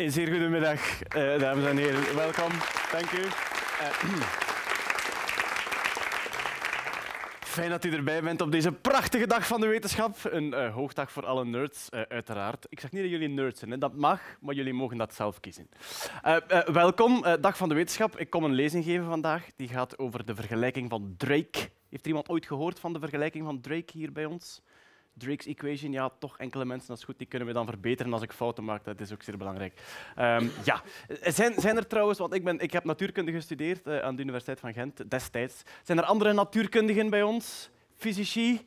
Een zeer goede middag, eh, dames en heren. Welkom. Dank u. Eh, fijn dat u erbij bent op deze prachtige dag van de wetenschap. Een eh, hoogdag voor alle nerds, uiteraard. Ik zeg niet dat jullie nerds zijn, hè. dat mag, maar jullie mogen dat zelf kiezen. welkom, dag van de wetenschap. Ik kom een lezing geven vandaag. Die gaat over de vergelijking van Drake. Heeft iemand ooit gehoord van de vergelijking van Drake hier bij ons? Drake's equation, ja, toch enkele mensen, dat is goed, die kunnen we dan verbeteren als ik fouten maak. Dat is ook zeer belangrijk. Ehm, ja, zijn, zijn er trouwens, want ik, ben, ik heb natuurkunde gestudeerd eh, aan de Universiteit van Gent destijds. Zijn er andere natuurkundigen bij ons? Fysici?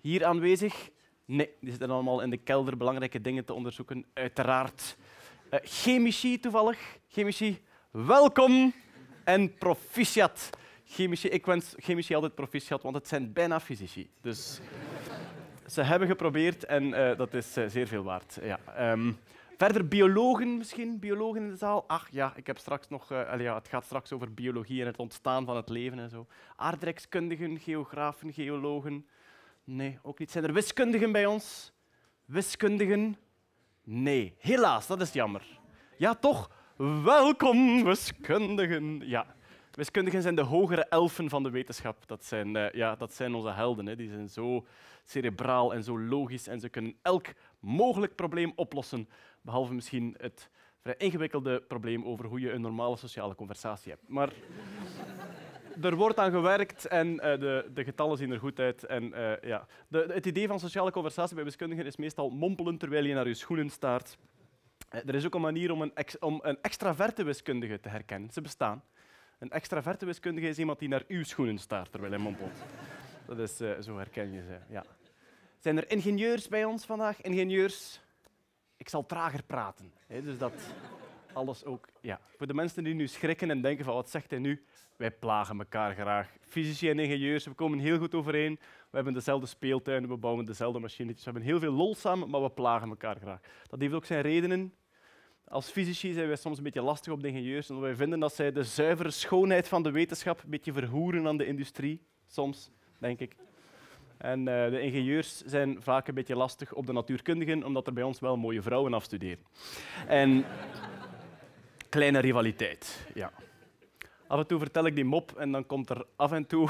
Hier aanwezig? Nee, die zitten allemaal in de kelder belangrijke dingen te onderzoeken, uiteraard. Eh, chemici toevallig? Chemici, welkom en proficiat. Chemici, ik wens chemici altijd proficiat, want het zijn bijna fysici. Dus ze hebben geprobeerd en eh, dat is eh, zeer veel waard. Ja. Ehm, verder biologen misschien, biologen in de zaal. Ach ja, ik heb straks nog, uh, ja, het gaat straks over biologie en het ontstaan van het leven en zo. Aardrijkskundigen, geografen, geologen. Nee, ook niet. Zijn er wiskundigen bij ons? Wiskundigen? Nee, helaas, dat is jammer. Ja, toch? Welkom, wiskundigen. Ja. Wiskundigen zijn de hogere elfen van de wetenschap. Dat zijn, eh, ja, dat zijn onze helden. Hè. Die zijn zo cerebraal en zo logisch en ze kunnen elk mogelijk probleem oplossen, behalve misschien het vrij ingewikkelde probleem over hoe je een normale sociale conversatie hebt. Maar er wordt aan gewerkt en eh, de, de, getallen zien er goed uit. En, eh, ja. De, het idee van sociale conversatie bij wiskundigen is meestal mompelen terwijl je naar je schoenen staart. Er is ook een manier om een, om een extraverte wiskundige te herkennen. Ze bestaan. Een extraverte wiskundige is iemand die naar uw schoenen staart terwijl hij mompelt. Dat is, eh, zo herken je ze. Ja. Zijn er ingenieurs bij ons vandaag? Ingenieurs, ik zal trager praten. dus dat alles ook. Ja. Voor de mensen die nu schrikken en denken van wat zegt hij nu? Wij plagen elkaar graag. Fysici en ingenieurs, we komen heel goed overeen. We hebben dezelfde speeltuinen, we bouwen dezelfde machinetjes. We hebben heel veel lol samen, maar we plagen elkaar graag. Dat heeft ook zijn redenen. Als fysici zijn wij soms een beetje lastig op de ingenieurs, omdat wij vinden dat zij de zuivere schoonheid van de wetenschap een beetje verhoeren aan de industrie, soms, denk ik. En eh, de ingenieurs zijn vaak een beetje lastig op de natuurkundigen, omdat er bij ons wel mooie vrouwen afstuderen. En kleine rivaliteit, ja. Af en toe vertel ik die mop en dan komt er af en toe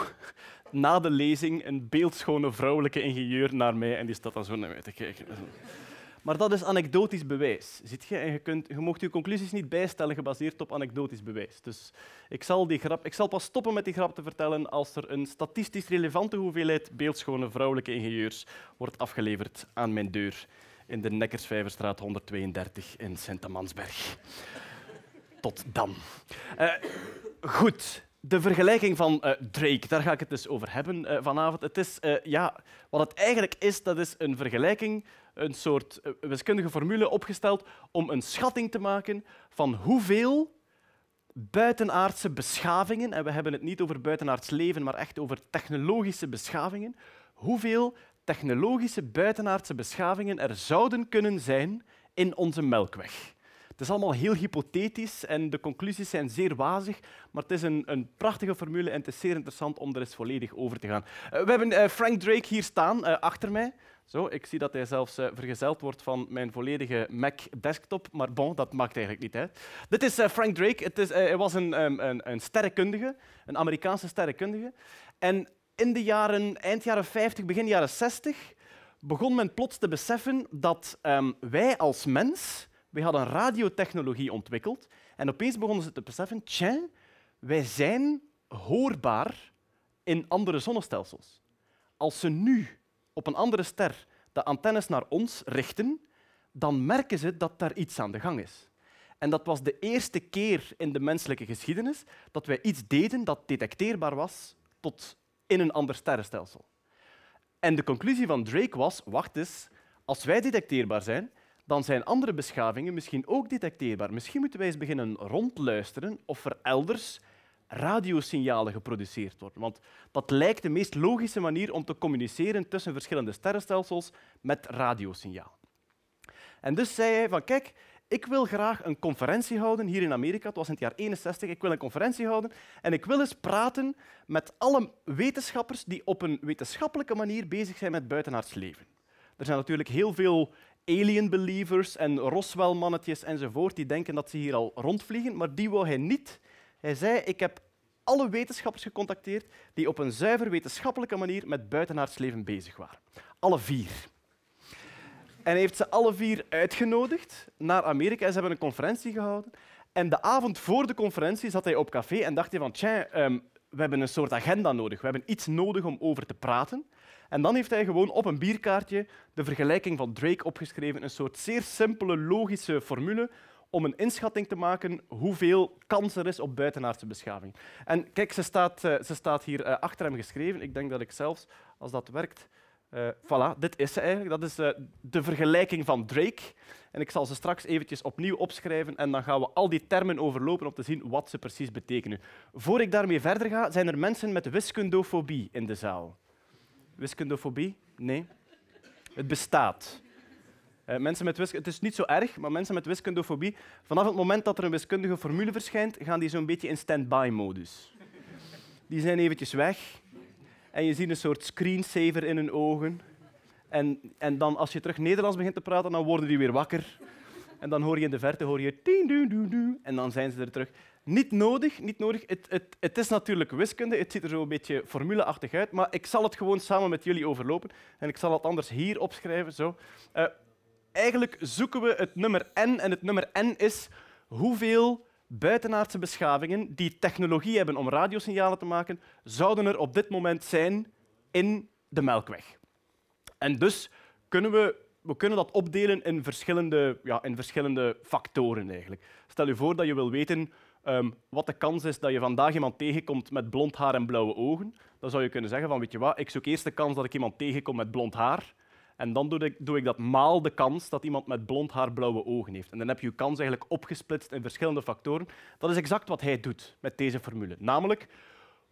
na de lezing een beeldschone vrouwelijke ingenieur naar mij en die staat dan zo naar mij te kijken. Maar dat is anekdotisch bewijs. Ziet je? En je, kunt, je mocht je conclusies niet bijstellen gebaseerd op anekdotisch bewijs. Dus ik zal, die grap, ik zal pas stoppen met die grap te vertellen als er een statistisch relevante hoeveelheid beeldschone vrouwelijke ingenieurs wordt afgeleverd aan mijn deur in de Nekkersvijverstraat 132 in Sint-Amansberg. Tot dan. Eh, goed, de vergelijking van eh, Drake, daar ga ik het dus over hebben eh, vanavond. Het is, ja, wat het eigenlijk is, dat is een vergelijking een soort eh, wiskundige formule opgesteld om een schatting te maken van hoeveel buitenaardse beschavingen, en we hebben het niet over buitenaards leven, maar echt over technologische beschavingen, hoeveel technologische buitenaardse beschavingen er zouden kunnen zijn in onze melkweg. Het is allemaal heel hypothetisch en de conclusies zijn zeer wazig, maar het is een, een prachtige formule en het is zeer interessant om er eens volledig over te gaan. Eh, we hebben eh, Frank Drake hier staan, achter mij. Zo, ik zie dat hij zelfs eh, vergezeld wordt van mijn volledige Mac desktop, maar bon, dat maakt eigenlijk niet uit. Dit is eh, Frank Drake. Het is, eh, hij was een, um, een, een, sterrenkundige, een Amerikaanse sterrenkundige. En in de jaren, eind jaren 50, begin jaren 60, begon men plots te beseffen dat ehm, wij als mens, we hadden radiotechnologie ontwikkeld. En opeens begonnen ze te beseffen, tja, wij zijn hoorbaar in andere zonnestelsels. Als ze nu op een andere ster de antennes naar ons richten, dan merken ze dat daar iets aan de gang is. En dat was de eerste keer in de menselijke geschiedenis dat wij iets deden dat detecteerbaar was tot in een ander sterrenstelsel. En de conclusie van Drake was, wacht eens, als wij detecteerbaar zijn, dan zijn andere beschavingen misschien ook detecteerbaar. Misschien moeten wij eens beginnen rondluisteren of er elders radiosignalen geproduceerd worden. Want dat lijkt de meest logische manier om te communiceren tussen verschillende sterrenstelsels met radiosignaal. En dus zei hij van kijk, ik wil graag een conferentie houden hier in Amerika. Het was in het jaar 61. Ik wil een conferentie houden en ik wil eens praten met alle wetenschappers die op een wetenschappelijke manier bezig zijn met buitenaards leven. Er zijn natuurlijk heel veel alien believers en Roswell-mannetjes enzovoort die denken dat ze hier al rondvliegen, maar die wou hij niet hij zei, ik heb alle wetenschappers gecontacteerd die op een zuiver wetenschappelijke manier met buitenaards leven bezig waren. Alle vier. En hij heeft ze alle vier uitgenodigd naar Amerika. En ze hebben een conferentie gehouden. En de avond voor de conferentie zat hij op café en dacht hij van... Tja, ehm, we hebben een soort agenda nodig. We hebben iets nodig om over te praten. En dan heeft hij gewoon op een bierkaartje de vergelijking van Drake opgeschreven. Een soort zeer simpele, logische formule om een inschatting te maken hoeveel kans er is op buitenaardse beschaving. En kijk, ze staat, eh, ze staat hier eh, achter hem geschreven. Ik denk dat ik zelfs, als dat werkt... Eh, voilà, dit is ze eigenlijk. Dat is de vergelijking van Drake. En ik zal ze straks eventjes opnieuw opschrijven en dan gaan we al die termen overlopen om te zien wat ze precies betekenen. Voor ik daarmee verder ga, zijn er mensen met wiskundofobie in de zaal. Wiskundofobie? Nee. Het bestaat. Eh, mensen met wiskunde, het is niet zo erg, maar mensen met wiskundofobie, vanaf het moment dat er een wiskundige formule verschijnt, gaan die zo'n beetje in stand-by-modus. Die zijn eventjes weg en je ziet een soort screensaver in hun ogen. En, en dan, als je terug Nederlands begint te praten, dan worden die weer wakker. En dan hoor je in de verte hoor je en dan zijn ze er terug. Niet nodig, niet nodig. Het, het, het is natuurlijk wiskunde, het ziet er zo een beetje formuleachtig uit, maar ik zal het gewoon samen met jullie overlopen en ik zal het anders hier opschrijven. Zo. Eh, Eigenlijk zoeken we het nummer n en het nummer n is hoeveel buitenaardse beschavingen die technologie hebben om radiosignalen te maken, zouden er op dit moment zijn in de Melkweg. En dus kunnen we, we kunnen dat opdelen in verschillende, ja, in verschillende factoren. Eigenlijk. Stel je voor dat je wil weten ehm, wat de kans is dat je vandaag iemand tegenkomt met blond haar en blauwe ogen. Dan zou je kunnen zeggen van, weet je wat, ik zoek eerst de kans dat ik iemand tegenkom met blond haar. En dan doe ik, doe ik, dat maal de kans dat iemand met blond haar blauwe ogen heeft. En dan heb je je kans eigenlijk opgesplitst in verschillende factoren. Dat is exact wat hij doet met deze formule. Namelijk,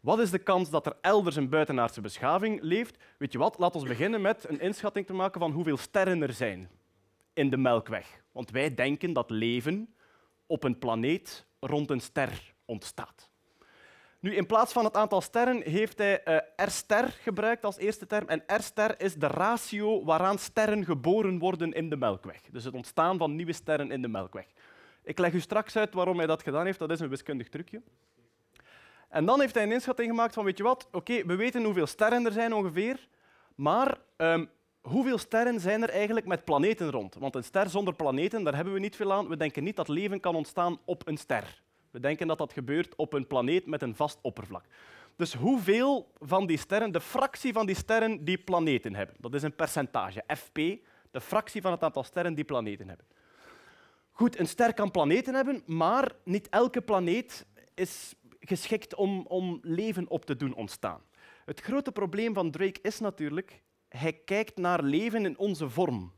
wat is de kans dat er elders een buitenaardse beschaving leeft? Weet je wat, Laten we beginnen met een inschatting te maken van hoeveel sterren er zijn in de Melkweg. Want wij denken dat leven op een planeet rond een ster ontstaat. Nu, in plaats van het aantal sterren heeft hij eh, R-ster gebruikt als eerste term. En R-ster is de ratio waaraan sterren geboren worden in de Melkweg. Dus het ontstaan van nieuwe sterren in de Melkweg. Ik leg u straks uit waarom hij dat gedaan heeft. Dat is een wiskundig trucje. En dan heeft hij een inschatting gemaakt van, weet je wat, oké, we weten hoeveel sterren er zijn ongeveer, maar ehm, hoeveel sterren zijn er eigenlijk met planeten rond? Want een ster zonder planeten, daar hebben we niet veel aan. We denken niet dat leven kan ontstaan op een ster. We denken dat dat gebeurt op een planeet met een vast oppervlak. Dus hoeveel van die sterren, de fractie van die sterren die planeten hebben. Dat is een percentage, FP, de fractie van het aantal sterren die planeten hebben. Goed, een ster kan planeten hebben, maar niet elke planeet is geschikt om, om leven op te doen ontstaan. Het grote probleem van Drake is natuurlijk, hij kijkt naar leven in onze vorm.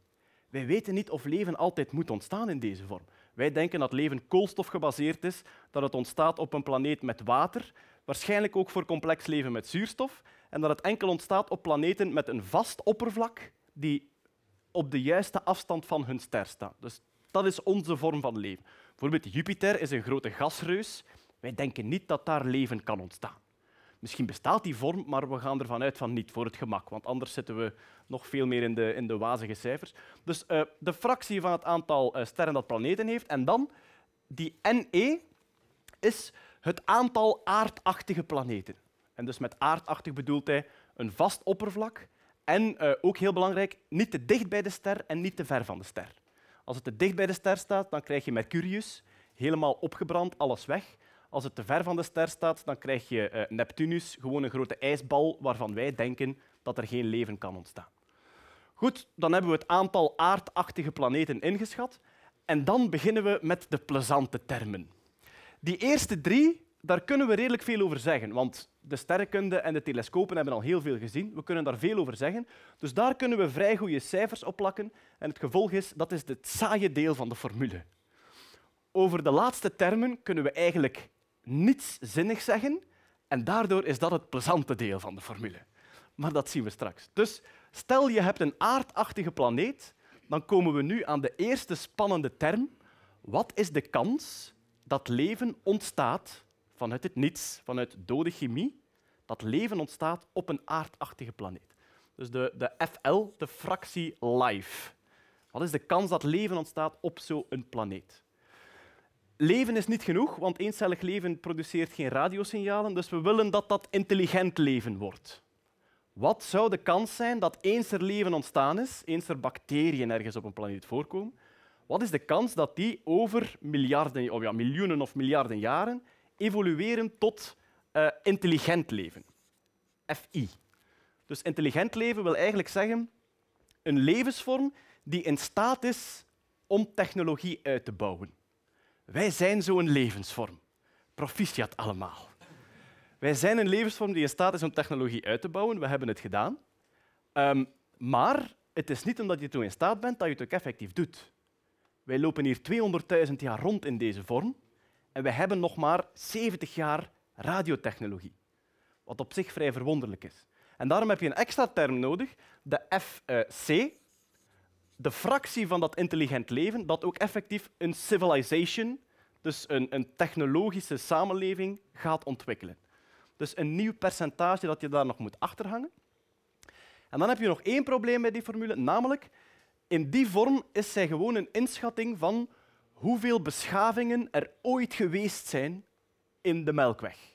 Wij weten niet of leven altijd moet ontstaan in deze vorm. Wij denken dat leven koolstofgebaseerd is, dat het ontstaat op een planeet met water, waarschijnlijk ook voor complex leven met zuurstof, en dat het enkel ontstaat op planeten met een vast oppervlak die op de juiste afstand van hun ster staat. Dus dat is onze vorm van leven. Bijvoorbeeld Jupiter is een grote gasreus. Wij denken niet dat daar leven kan ontstaan. Misschien bestaat die vorm, maar we gaan ervan uit van niet, voor het gemak. Want anders zitten we nog veel meer in de, in de wazige cijfers. Dus eh, de fractie van het aantal eh, sterren dat planeten heeft. En dan, die NE is het aantal aardachtige planeten. En dus met aardachtig bedoelt hij een vast oppervlak en, eh, ook heel belangrijk, niet te dicht bij de ster en niet te ver van de ster. Als het te dicht bij de ster staat, dan krijg je Mercurius, helemaal opgebrand, alles weg. Als het te ver van de ster staat, dan krijg je eh, Neptunus, gewoon een grote ijsbal waarvan wij denken dat er geen leven kan ontstaan. Goed, dan hebben we het aantal aardachtige planeten ingeschat. En dan beginnen we met de plezante termen. Die eerste drie, daar kunnen we redelijk veel over zeggen, want de sterrenkunde en de telescopen hebben al heel veel gezien. We kunnen daar veel over zeggen. Dus daar kunnen we vrij goede cijfers op plakken. En het gevolg is, dat is het saaie deel van de formule. Over de laatste termen kunnen we eigenlijk niets zinnig zeggen en daardoor is dat het plezante deel van de formule. Maar dat zien we straks. Dus stel je hebt een aardachtige planeet, dan komen we nu aan de eerste spannende term. Wat is de kans dat leven ontstaat vanuit het niets, vanuit dode chemie, dat leven ontstaat op een aardachtige planeet? Dus de, de FL, de fractie life. Wat is de kans dat leven ontstaat op zo'n planeet? leven is niet genoeg, want eencellig leven produceert geen radiosignalen, dus we willen dat dat intelligent leven wordt. Wat zou de kans zijn dat eens er leven ontstaan is, eens er bacteriën ergens op een planeet voorkomen, wat is de kans dat die over miljarden, of ja, miljoenen of miljarden jaren evolueren tot eh, intelligent leven? FI. Dus intelligent leven wil eigenlijk zeggen een levensvorm die in staat is om technologie uit te bouwen. Wij zijn zo'n levensvorm. Proficiat allemaal. Wij zijn een levensvorm die in staat is om technologie uit te bouwen. We hebben het gedaan. Ehm, maar het is niet omdat je toen in staat bent dat je het ook effectief doet. Wij lopen hier 200.000 jaar rond in deze vorm en we hebben nog maar 70 jaar radiotechnologie. Wat op zich vrij verwonderlijk is. En daarom heb je een extra term nodig, de FC, eh, de fractie van dat intelligent leven dat ook effectief een civilization, dus een, een technologische samenleving, gaat ontwikkelen. Dus een nieuw percentage dat je daar nog moet achterhangen. En dan heb je nog één probleem bij die formule, namelijk in die vorm is zij gewoon een inschatting van hoeveel beschavingen er ooit geweest zijn in de Melkweg.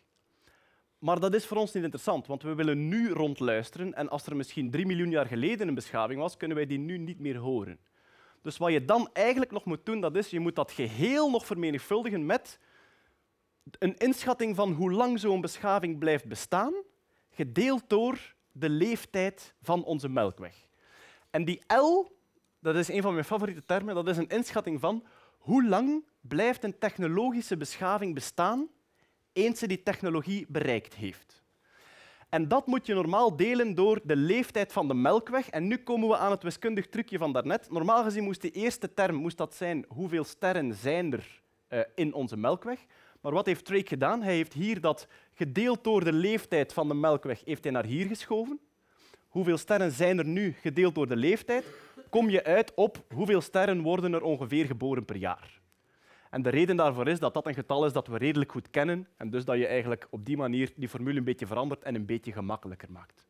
Maar dat is voor ons niet interessant, want we willen nu rondluisteren. En als er misschien drie miljoen jaar geleden een beschaving was, kunnen wij die nu niet meer horen. Dus wat je dan eigenlijk nog moet doen, dat is, je moet dat geheel nog vermenigvuldigen met een inschatting van hoe lang zo'n beschaving blijft bestaan, gedeeld door de leeftijd van onze melkweg. En die L, dat is een van mijn favoriete termen, dat is een inschatting van hoe lang blijft een technologische beschaving bestaan eens ze die technologie bereikt heeft. En dat moet je normaal delen door de leeftijd van de melkweg. En nu komen we aan het wiskundig trucje van daarnet. Normaal gezien moest de eerste term moest dat zijn hoeveel sterren zijn er eh, in onze melkweg. Maar wat heeft Drake gedaan? Hij heeft hier dat gedeeld door de leeftijd van de melkweg heeft hij naar hier geschoven. Hoeveel sterren zijn er nu gedeeld door de leeftijd? Kom je uit op hoeveel sterren worden er ongeveer geboren per jaar. En de reden daarvoor is dat dat een getal is dat we redelijk goed kennen en dus dat je eigenlijk op die manier die formule een beetje verandert en een beetje gemakkelijker maakt.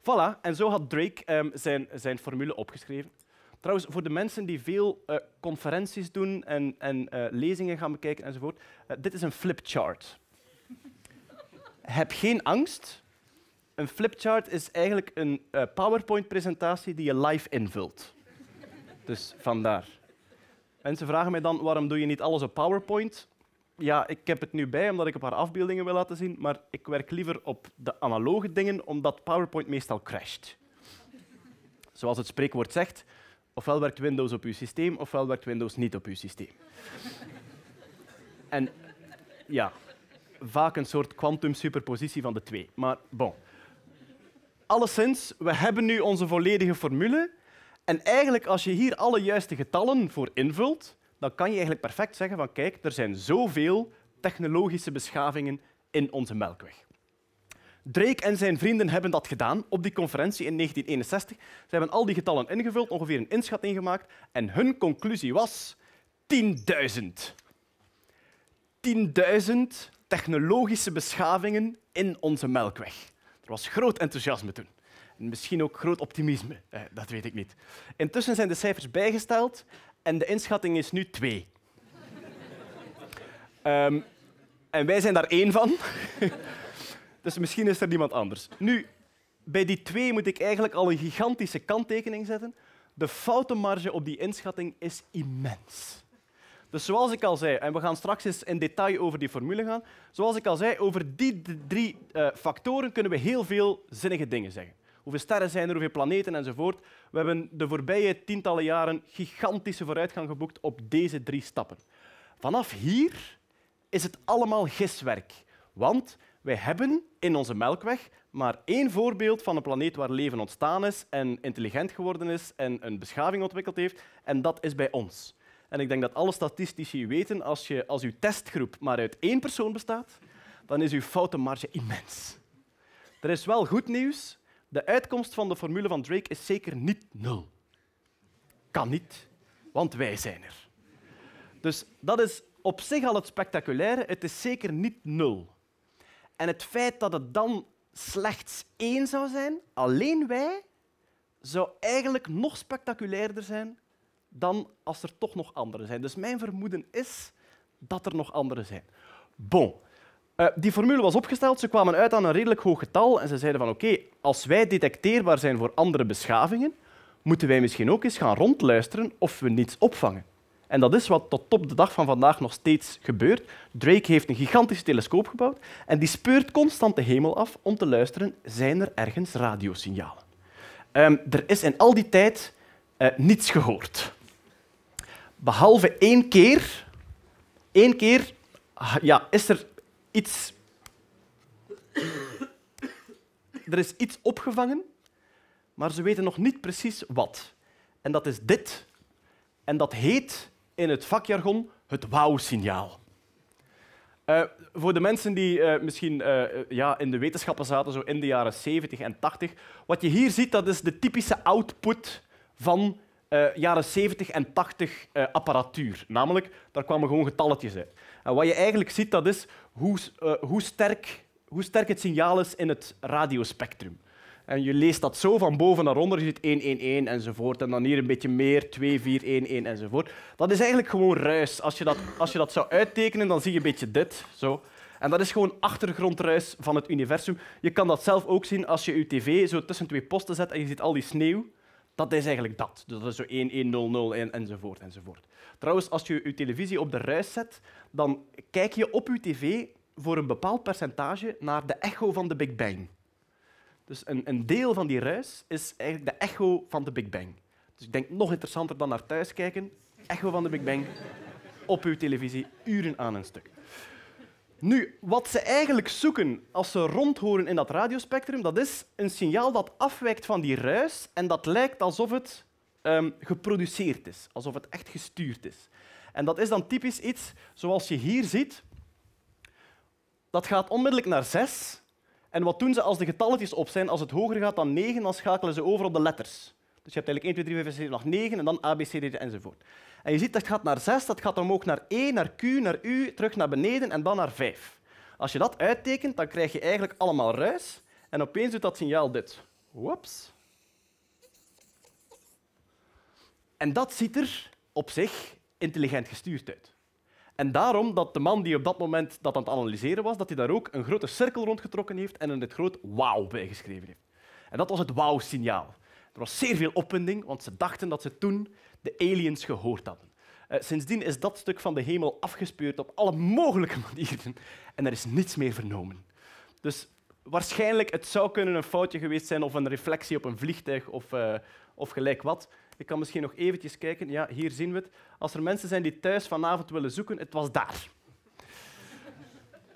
Voilà, en zo had Drake ehm, zijn, zijn formule opgeschreven. Trouwens, voor de mensen die veel eh, conferenties doen en, en eh, lezingen gaan bekijken enzovoort, eh, dit is een flipchart. Heb geen angst. Een flipchart is eigenlijk een PowerPoint-presentatie die je live invult. Dus vandaar. Mensen vragen mij dan, waarom doe je niet alles op PowerPoint? Ja, ik heb het nu bij, omdat ik een paar afbeeldingen wil laten zien, maar ik werk liever op de analoge dingen, omdat PowerPoint meestal crasht. Zoals het spreekwoord zegt, ofwel werkt Windows op uw systeem, ofwel werkt Windows niet op uw systeem. En ja, vaak een soort quantum superpositie van de twee. Maar bon. Alleszins, we hebben nu onze volledige formule. En eigenlijk als je hier alle juiste getallen voor invult, dan kan je eigenlijk perfect zeggen van kijk, er zijn zoveel technologische beschavingen in onze melkweg. Drake en zijn vrienden hebben dat gedaan op die conferentie in 1961. Ze hebben al die getallen ingevuld, ongeveer een inschatting gemaakt, en hun conclusie was 10.000. 10.000 technologische beschavingen in onze melkweg. Er was groot enthousiasme toen. Misschien ook groot optimisme, eh, dat weet ik niet. Intussen zijn de cijfers bijgesteld en de inschatting is nu twee. Ehm, en wij zijn daar één van. dus misschien is er niemand anders. Nu, bij die twee moet ik eigenlijk al een gigantische kanttekening zetten. De foutenmarge op die inschatting is immens. Dus zoals ik al zei, en we gaan straks eens in detail over die formule gaan, zoals ik al zei, over die drie eh, factoren kunnen we heel veel zinnige dingen zeggen hoeveel sterren zijn er, hoeveel planeten enzovoort. We hebben de voorbije tientallen jaren gigantische vooruitgang geboekt op deze drie stappen. Vanaf hier is het allemaal giswerk, want wij hebben in onze melkweg maar één voorbeeld van een planeet waar leven ontstaan is en intelligent geworden is en een beschaving ontwikkeld heeft, en dat is bij ons. En ik denk dat alle statistici weten, als, je, als uw testgroep maar uit één persoon bestaat, dan is uw foutenmarge immens. Er is wel goed nieuws. De uitkomst van de formule van Drake is zeker niet nul. Kan niet, want wij zijn er. Dus dat is op zich al het spectaculaire. Het is zeker niet nul. En het feit dat het dan slechts één zou zijn, alleen wij, zou eigenlijk nog spectaculairder zijn dan als er toch nog anderen zijn. Dus mijn vermoeden is dat er nog anderen zijn. Bon, eh, die formule was opgesteld, ze kwamen uit aan een redelijk hoog getal en ze zeiden van oké, als wij detecteerbaar zijn voor andere beschavingen, moeten wij misschien ook eens gaan rondluisteren of we niets opvangen. En dat is wat tot op de dag van vandaag nog steeds gebeurt. Drake heeft een gigantische telescoop gebouwd en die speurt constant de hemel af om te luisteren, zijn er ergens radiosignalen? Um, er is in al die tijd eh, niets gehoord. Behalve één keer, één keer ah, ja, is er er is iets opgevangen, maar ze weten nog niet precies wat. En dat is dit. En dat heet in het vakjargon het wauw-signaal. Eh, voor de mensen die eh, misschien eh, ja, in de wetenschappen zaten, zo in de jaren 70 en 80, wat je hier ziet, dat is de typische output van jaren 70 en 80 apparatuur. Namelijk, daar kwamen gewoon getalletjes uit. En wat je eigenlijk ziet, dat is hoe, eh, hoe, sterk, hoe sterk het signaal is in het radiospectrum. En je leest dat zo van boven naar onder. Je ziet 1, 1, 1 enzovoort. En dan hier een beetje meer, 2, 4, 1, 1 enzovoort. Dat is eigenlijk gewoon ruis. Als je dat, als je dat zou uittekenen, dan zie je een beetje dit. Zo. En dat is gewoon achtergrondruis van het universum. Je kan dat zelf ook zien als je je tv zo tussen twee posten zet en je ziet al die sneeuw. Dat is eigenlijk dat. Dus dat is zo 1, 1, 0, 0 en, enzovoort, enzovoort. Trouwens, als je je televisie op de ruis zet, dan kijk je op je tv voor een bepaald percentage naar de echo van de Big Bang. Dus een, een deel van die ruis is eigenlijk de echo van de Big Bang. Dus ik denk nog interessanter dan naar thuis kijken. Echo van de Big Bang op uw televisie, uren aan een stuk. Nu, wat ze eigenlijk zoeken als ze rondhoren in dat radiospectrum, dat is een signaal dat afwijkt van die ruis en dat lijkt alsof het ehm, geproduceerd is, alsof het echt gestuurd is. En dat is dan typisch iets zoals je hier ziet. Dat gaat onmiddellijk naar 6. En wat doen ze als de getalletjes op zijn? Als het hoger gaat dan 9, dan schakelen ze over op de letters. Dus je hebt eigenlijk 1, 2, 3, 4, 5, 6, 7, 8, 9 en dan A, B, C, D e enzovoort. En je ziet dat het gaat naar 6, dat gaat omhoog naar E, naar Q, naar U, terug naar beneden en dan naar 5. Als je dat uittekent, dan krijg je eigenlijk allemaal ruis en opeens doet dat signaal dit. Whoops. En dat ziet er op zich intelligent gestuurd uit. En daarom dat de man die op dat moment dat aan het analyseren was, dat hij daar ook een grote cirkel rondgetrokken heeft en een het groot wauw bij geschreven heeft. En dat was het wauw-signaal. Er was zeer veel opwinding, want ze dachten dat ze toen de aliens gehoord hadden. Eh, sindsdien is dat stuk van de hemel afgespeurd op alle mogelijke manieren en er is niets meer vernomen. Dus waarschijnlijk het zou kunnen een foutje geweest zijn of een reflectie op een vliegtuig of, eh, of gelijk wat. Ik kan misschien nog eventjes kijken. Ja, hier zien we het. Als er mensen zijn die thuis vanavond willen zoeken, het was daar.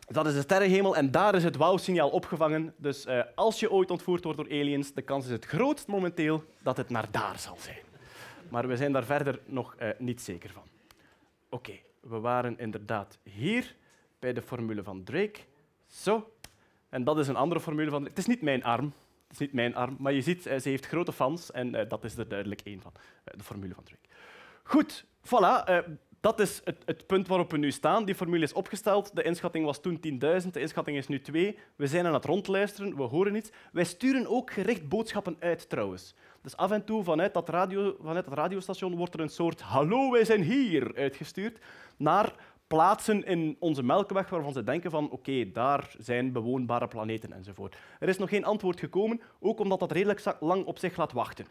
Dat is de sterrenhemel en daar is het wauw-signaal opgevangen. Dus eh, als je ooit ontvoerd wordt door aliens, de kans is het grootst momenteel dat het naar daar zal zijn. Maar we zijn daar verder nog eh, niet zeker van. Oké, we waren inderdaad hier bij de formule van Drake. Zo. En dat is een andere formule van... Het is niet mijn arm. Het is niet mijn arm. Maar je ziet, eh, ze heeft grote fans en dat is er duidelijk één van. de formule van Drake. Goed, voilà. Dat is het, het, punt waarop we nu staan. Die formule is opgesteld. De inschatting was toen 10.000, de inschatting is nu 2. We zijn aan het rondluisteren, we horen iets. Wij sturen ook gericht boodschappen uit trouwens. Dus af en toe vanuit dat, radio, dat radiostation wordt er een soort hallo, wij zijn hier uitgestuurd naar plaatsen in onze melkweg waarvan ze denken van oké, daar zijn bewoonbare planeten enzovoort. Er is nog geen antwoord gekomen, ook omdat dat redelijk lang op zich laat wachten.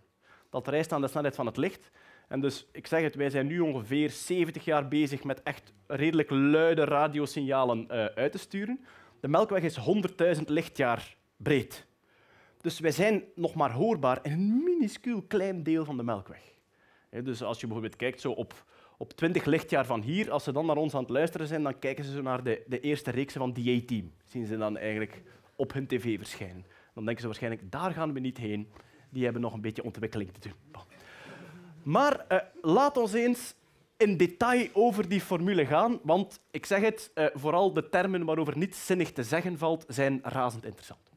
Dat reist aan de snelheid van het licht. En dus, ik zeg het, wij zijn nu ongeveer 70 jaar bezig met echt redelijk luide radiosignalen eh, uit te sturen. De Melkweg is 100.000 lichtjaar breed. Dus wij zijn nog maar hoorbaar in een minuscuul klein deel van de Melkweg. dus als je bijvoorbeeld kijkt zo op, op 20 lichtjaar van hier, als ze dan naar ons aan het luisteren zijn, dan kijken ze zo naar de, de eerste reeks van die a team Zien ze dan eigenlijk op hun tv verschijnen. Dan denken ze waarschijnlijk, daar gaan we niet heen. Die hebben nog een beetje ontwikkeling te doen. Maar uh, laat ons eens in detail over die formule gaan, want ik zeg het, eh, vooral de termen waarover niets zinnig te zeggen valt, zijn razend interessant.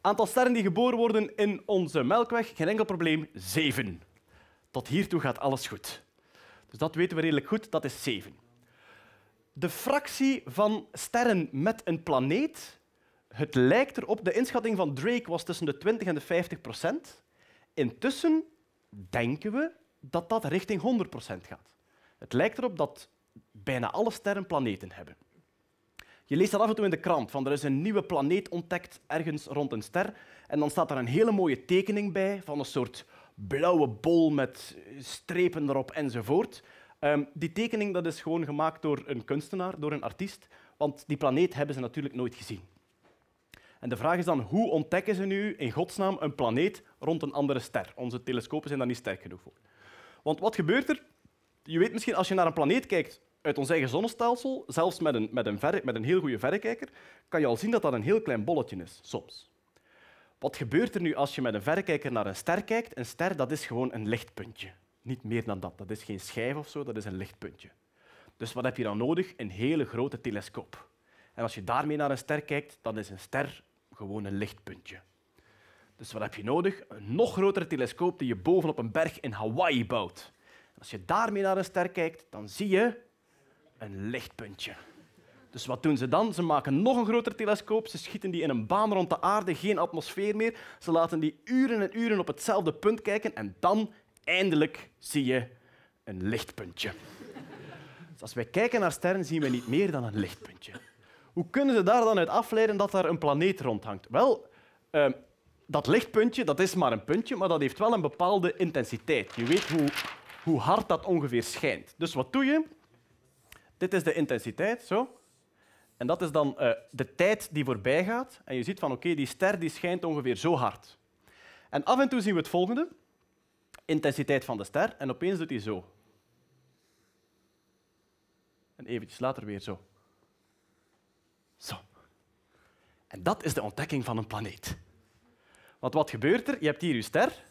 Aantal sterren die geboren worden in onze melkweg, geen enkel probleem, zeven. Tot hiertoe gaat alles goed. Dus dat weten we redelijk goed, dat is zeven. De fractie van sterren met een planeet, het lijkt erop, de inschatting van Drake was tussen de 20 en de 50 procent. Intussen denken we dat dat richting 100% gaat. Het lijkt erop dat bijna alle sterren planeten hebben. Je leest dan af en toe in de krant, van er is een nieuwe planeet ontdekt ergens rond een ster. En dan staat er een hele mooie tekening bij van een soort blauwe bol met strepen erop enzovoort. Ehm, die tekening dat is gewoon gemaakt door een kunstenaar, door een artiest, want die planeet hebben ze natuurlijk nooit gezien. En de vraag is dan, hoe ontdekken ze nu in godsnaam een planeet rond een andere ster? Onze telescopen zijn daar niet sterk genoeg voor. Want wat gebeurt er? Je weet misschien, als je naar een planeet kijkt uit ons eigen zonnestelsel, zelfs met een, met een, verre, met een heel goede verrekijker, kan je al zien dat dat een heel klein bolletje is, soms. Wat gebeurt er nu als je met een verrekijker naar een ster kijkt? Een ster dat is gewoon een lichtpuntje. Niet meer dan dat. Dat is geen schijf of zo, dat is een lichtpuntje. Dus wat heb je dan nodig? Een hele grote telescoop. En als je daarmee naar een ster kijkt, dan is een ster gewoon een lichtpuntje. Dus wat heb je nodig? Een nog grotere telescoop die je bovenop een berg in Hawaii bouwt. En als je daarmee naar een ster kijkt, dan zie je een lichtpuntje. Dus wat doen ze dan? Ze maken nog een groter telescoop, ze schieten die in een baan rond de aarde, geen atmosfeer meer. Ze laten die uren en uren op hetzelfde punt kijken en dan eindelijk zie je een lichtpuntje. Dus als wij kijken naar sterren, zien we niet meer dan een lichtpuntje. Hoe kunnen ze daar dan uit afleiden dat daar een planeet rondhangt? Wel, ehm, dat lichtpuntje dat is maar een puntje, maar dat heeft wel een bepaalde intensiteit. Je weet hoe, hoe hard dat ongeveer schijnt. Dus wat doe je? Dit is de intensiteit, zo. En dat is dan eh, de tijd die voorbij gaat. En je ziet van, oké, die ster die schijnt ongeveer zo hard. En af en toe zien we het volgende. Intensiteit van de ster. En opeens doet hij zo. En eventjes later weer zo. Zo. En dat is de ontdekking van een planeet. Want wat gebeurt er? Je hebt hier je ster.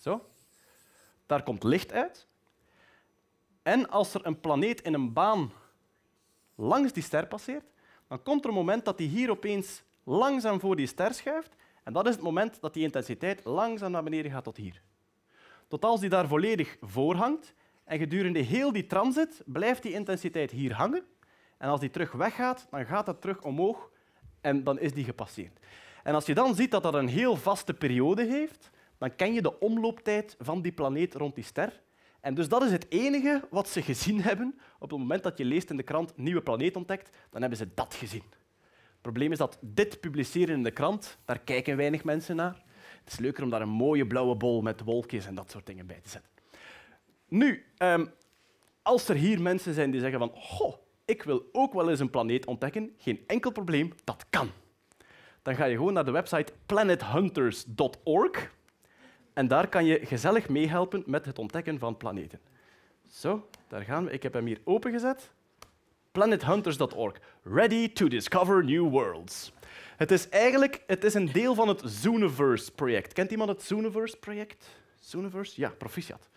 Zo. Daar komt licht uit. En als er een planeet in een baan langs die ster passeert, dan komt er een moment dat hij hier opeens langzaam voor die ster schuift. En dat is het moment dat die intensiteit langzaam naar beneden gaat tot hier. Tot als die daar volledig voor hangt en gedurende heel die transit blijft die intensiteit hier hangen. En als die terug weggaat, dan gaat dat terug omhoog en dan is die gepasseerd. En als je dan ziet dat dat een heel vaste periode heeft, dan ken je de omlooptijd van die planeet rond die ster. En dus dat is het enige wat ze gezien hebben. Op het moment dat je leest in de krant nieuwe planeet ontdekt, dan hebben ze dat gezien. Het probleem is dat dit publiceren in de krant, daar kijken weinig mensen naar. Het is leuker om daar een mooie blauwe bol met wolkjes en dat soort dingen bij te zetten. Nu, ehm, als er hier mensen zijn die zeggen van, goh, ik wil ook wel eens een planeet ontdekken, geen enkel probleem, dat kan. Dan ga je gewoon naar de website planethunters.org en daar kan je gezellig meehelpen met het ontdekken van planeten. Zo, daar gaan we. Ik heb hem hier opengezet. Planethunters.org. Ready to discover new worlds. Het is eigenlijk het is een deel van het Zooniverse-project. Kent iemand het Zooniverse-project? Zooniverse? Ja, proficiat.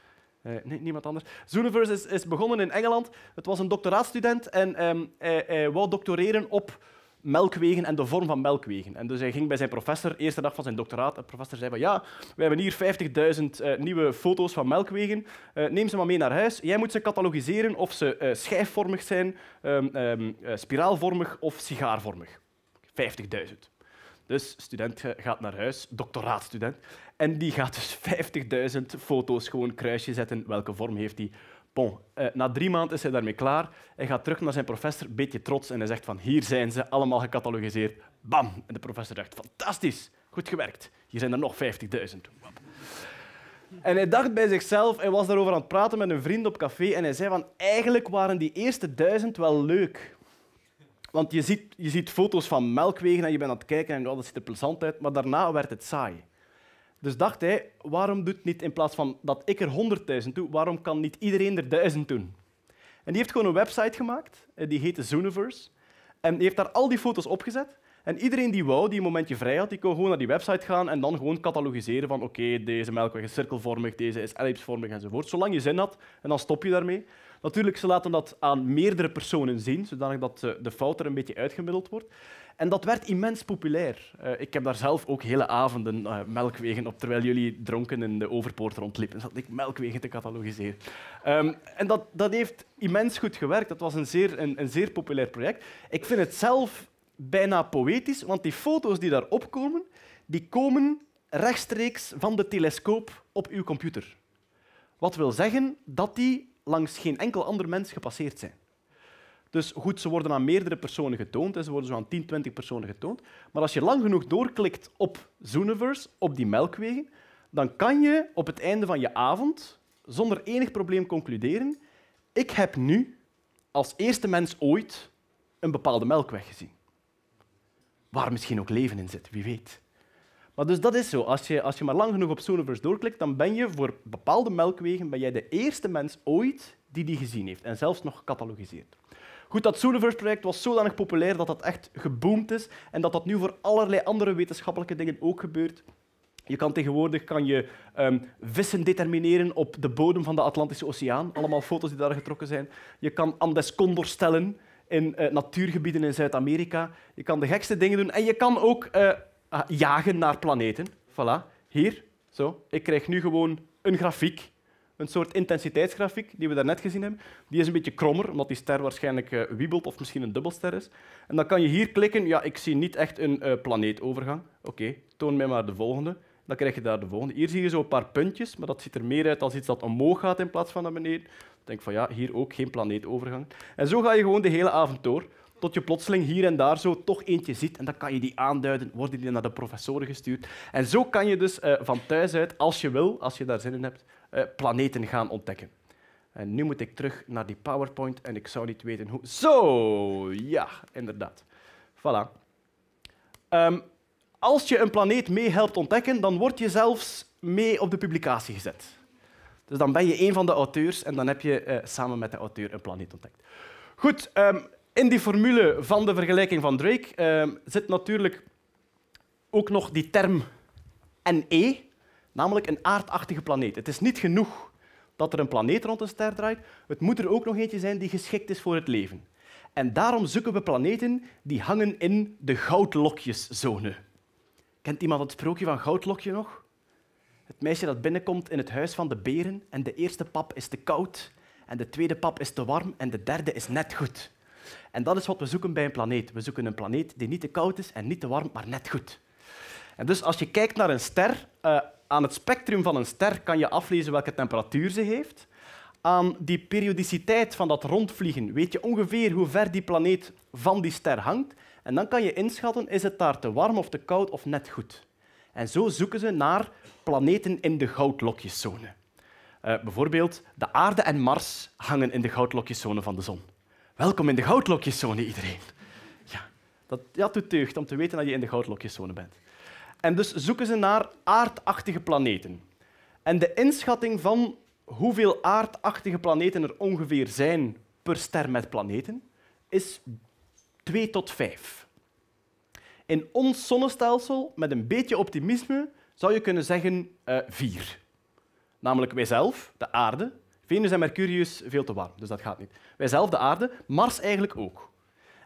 Eh, nee, niemand anders. Zooniverse is, is, begonnen in Engeland. Het was een doctoraatstudent en um, hij, hij, wou doctoreren op melkwegen en de vorm van melkwegen. En dus hij ging bij zijn professor, eerste dag van zijn doctoraat, de professor zei van ja, we hebben hier 50.000 eh, nieuwe foto's van melkwegen, eh, neem ze maar mee naar huis. Jij moet ze catalogiseren of ze schijfvormig zijn, ehm, ehm, spiraalvormig of sigaarvormig. 50.000. Dus student gaat naar huis, doctoraatstudent. En die gaat dus 50.000 foto's gewoon kruisje zetten. Welke vorm heeft die? Bon, eh, na drie maanden is hij daarmee klaar. Hij gaat terug naar zijn professor, een beetje trots, en hij zegt van hier zijn ze, allemaal gecatalogiseerd. Bam! En de professor zegt fantastisch, goed gewerkt. Hier zijn er nog 50.000. En hij dacht bij zichzelf, hij was daarover aan het praten met een vriend op café en hij zei van eigenlijk waren die eerste duizend wel leuk. Want je ziet, je ziet foto's van melkwegen en je bent aan het kijken en oh, dat ziet er plezant uit, maar daarna werd het saai. Dus dacht hij, waarom doet niet in plaats van dat ik er 100.000 doe, waarom kan niet iedereen er 1000 doen? En die heeft gewoon een website gemaakt, eh, die heette Zooniverse. En die heeft daar al die foto's opgezet. En iedereen die wou, die een momentje vrij had, die kon gewoon naar die website gaan en dan gewoon catalogiseren van oké, deze melkweg is cirkelvormig, deze is ellipsvormig enzovoort. Zolang je zin had, en dan stop je daarmee. Natuurlijk, ze laten dat aan meerdere personen zien, zodat dat eh, de fout er een beetje uitgemiddeld wordt. En dat werd immens populair. Eh, ik heb daar zelf ook hele avonden eh, melkwegen op, terwijl jullie dronken in de overpoort rondliepen. Zat ik melkwegen te catalogiseren. Ehm, en dat, dat heeft immens goed gewerkt. Dat was een zeer, een, een zeer populair project. Ik vind het zelf bijna poëtisch, want die foto's die daar opkomen, die komen rechtstreeks van de telescoop op uw computer. Wat wil zeggen dat die langs geen enkel ander mens gepasseerd zijn. Dus goed, ze worden aan meerdere personen getoond, en ze worden zo aan 10, 20 personen getoond. Maar als je lang genoeg doorklikt op Zooniverse, op die melkwegen, dan kan je op het einde van je avond zonder enig probleem concluderen ik heb nu als eerste mens ooit een bepaalde melkweg gezien waar misschien ook leven in zit, wie weet. Maar dus dat is zo. Als je, als je maar lang genoeg op Soniverse doorklikt, dan ben je voor bepaalde melkwegen ben jij de eerste mens ooit die die gezien heeft en zelfs nog gecatalogiseerd. Goed, dat Sooniverse-project was zodanig populair dat dat echt geboomd is en dat dat nu voor allerlei andere wetenschappelijke dingen ook gebeurt. Je kan tegenwoordig kan je, ehm, vissen determineren op de bodem van de Atlantische Oceaan. Allemaal foto's die daar getrokken zijn. Je kan Andes condor stellen in eh, natuurgebieden in Zuid-Amerika. Je kan de gekste dingen doen en je kan ook eh, ah, jagen naar planeten. Voilà, hier, zo. Ik krijg nu gewoon een grafiek, een soort intensiteitsgrafiek die we daarnet gezien hebben. Die is een beetje krommer, omdat die ster waarschijnlijk uh, wiebelt of misschien een dubbelster is. En dan kan je hier klikken, ja, ik zie niet echt een planeetovergang. Oké, toon mij maar de volgende. Dan krijg je daar de volgende. Hier zie je zo een paar puntjes, maar dat ziet er meer uit als iets dat omhoog gaat in plaats van naar beneden. Denk van ja, hier ook geen planeetovergang. En zo ga je gewoon de hele avond door, tot je plotseling hier en daar zo toch eentje ziet. En dan kan je die aanduiden, worden die naar de professoren gestuurd. En zo kan je dus eh, van thuis uit, als je wil, als je daar zin in hebt, uh, planeten gaan ontdekken. En nu moet ik terug naar die PowerPoint en ik zou niet weten hoe. Zo, ja, inderdaad. Voilà. Ehm, als je een planeet mee helpt ontdekken, dan word je zelfs mee op de publicatie gezet. Dus dan ben je een van de auteurs en dan heb je eh, samen met de auteur een planeet ontdekt. Goed, ehm, in die formule van de vergelijking van Drake ehm, zit natuurlijk ook nog die term NE, namelijk een aardachtige planeet. Het is niet genoeg dat er een planeet rond een ster draait. Het moet er ook nog eentje zijn die geschikt is voor het leven. En daarom zoeken we planeten die hangen in de goudlokjeszone. Kent iemand het sprookje van goudlokje nog? Het meisje dat binnenkomt in het huis van de beren en de eerste pap is te koud en de tweede pap is te warm en de derde is net goed. En dat is wat we zoeken bij een planeet. We zoeken een planeet die niet te koud is en niet te warm, maar net goed. En dus als je kijkt naar een ster, eh, aan het spectrum van een ster kan je aflezen welke temperatuur ze heeft. Aan die periodiciteit van dat rondvliegen weet je ongeveer hoe ver die planeet van die ster hangt. En dan kan je inschatten, is het daar te warm of te koud of net goed. En zo zoeken ze naar planeten in de goudlokjeszone. Eh, bijvoorbeeld, de aarde en Mars hangen in de goudlokjeszone van de zon. Welkom in de goudlokjeszone, iedereen. Ja, dat, ja, doet deugd om te weten dat je in de goudlokjeszone bent. En dus zoeken ze naar aardachtige planeten. En de inschatting van hoeveel aardachtige planeten er ongeveer zijn per ster met planeten is 2 tot 5. In ons zonnestelsel, met een beetje optimisme, zou je kunnen zeggen eh, vier. Namelijk wijzelf, de aarde. Venus en Mercurius veel te warm, dus dat gaat niet. Wijzelf, de aarde. Mars eigenlijk ook.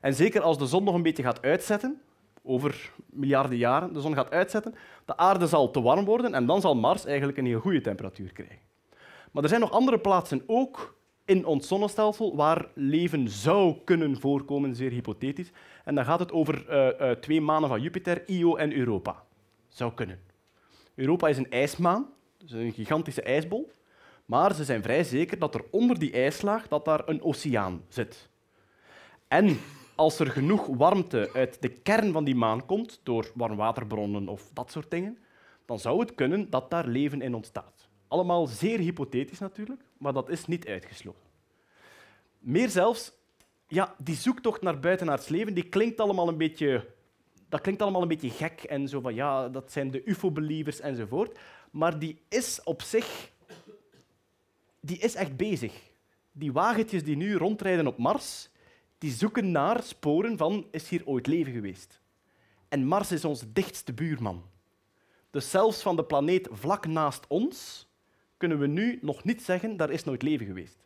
En zeker als de zon nog een beetje gaat uitzetten, over miljarden jaren de zon gaat uitzetten, de aarde zal te warm worden en dan zal Mars eigenlijk een heel goede temperatuur krijgen. Maar er zijn nog andere plaatsen ook in ons zonnestelsel waar leven zou kunnen voorkomen, zeer hypothetisch, en dan gaat het over eh, eh, twee manen van Jupiter, Io en Europa. Zou kunnen. Europa is een ijsmaan, dus een gigantische ijsbol. Maar ze zijn vrij zeker dat er onder die ijslaag dat daar een oceaan zit. En als er genoeg warmte uit de kern van die maan komt, door warmwaterbronnen of dat soort dingen, dan zou het kunnen dat daar leven in ontstaat. Allemaal zeer hypothetisch natuurlijk, maar dat is niet uitgesloten. Meer zelfs, ja, die zoektocht naar buitenaards leven, die klinkt allemaal een beetje, dat klinkt allemaal een beetje gek en zo van ja, dat zijn de UFO-believers enzovoort. Maar die is op zich, die is echt bezig. Die wagentjes die nu rondrijden op Mars, die zoeken naar sporen van is hier ooit leven geweest. En Mars is onze dichtste buurman. Dus zelfs van de planeet vlak naast ons kunnen we nu nog niet zeggen er is nooit leven geweest.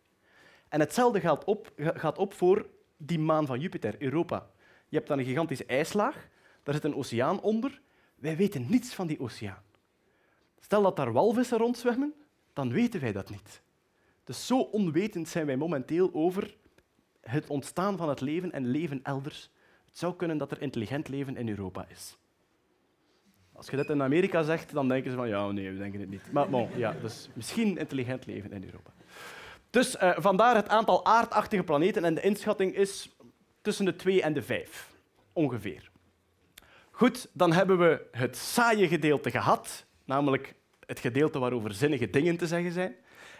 En hetzelfde gaat op, gaat op voor die maan van Jupiter, Europa. Je hebt dan een gigantische ijslaag, daar zit een oceaan onder. Wij weten niets van die oceaan. Stel dat daar walvissen rondzwemmen, dan weten wij dat niet. Dus zo onwetend zijn wij momenteel over het ontstaan van het leven en leven elders. Het zou kunnen dat er intelligent leven in Europa is. Als je dat in Amerika zegt, dan denken ze van ja, nee, we denken het niet. Maar bon, ja, dus misschien intelligent leven in Europa. Dus eh, vandaar het aantal aardachtige planeten en de inschatting is tussen de 2 en de 5, ongeveer. Goed, dan hebben we het saaie gedeelte gehad, namelijk het gedeelte waarover zinnige dingen te zeggen zijn.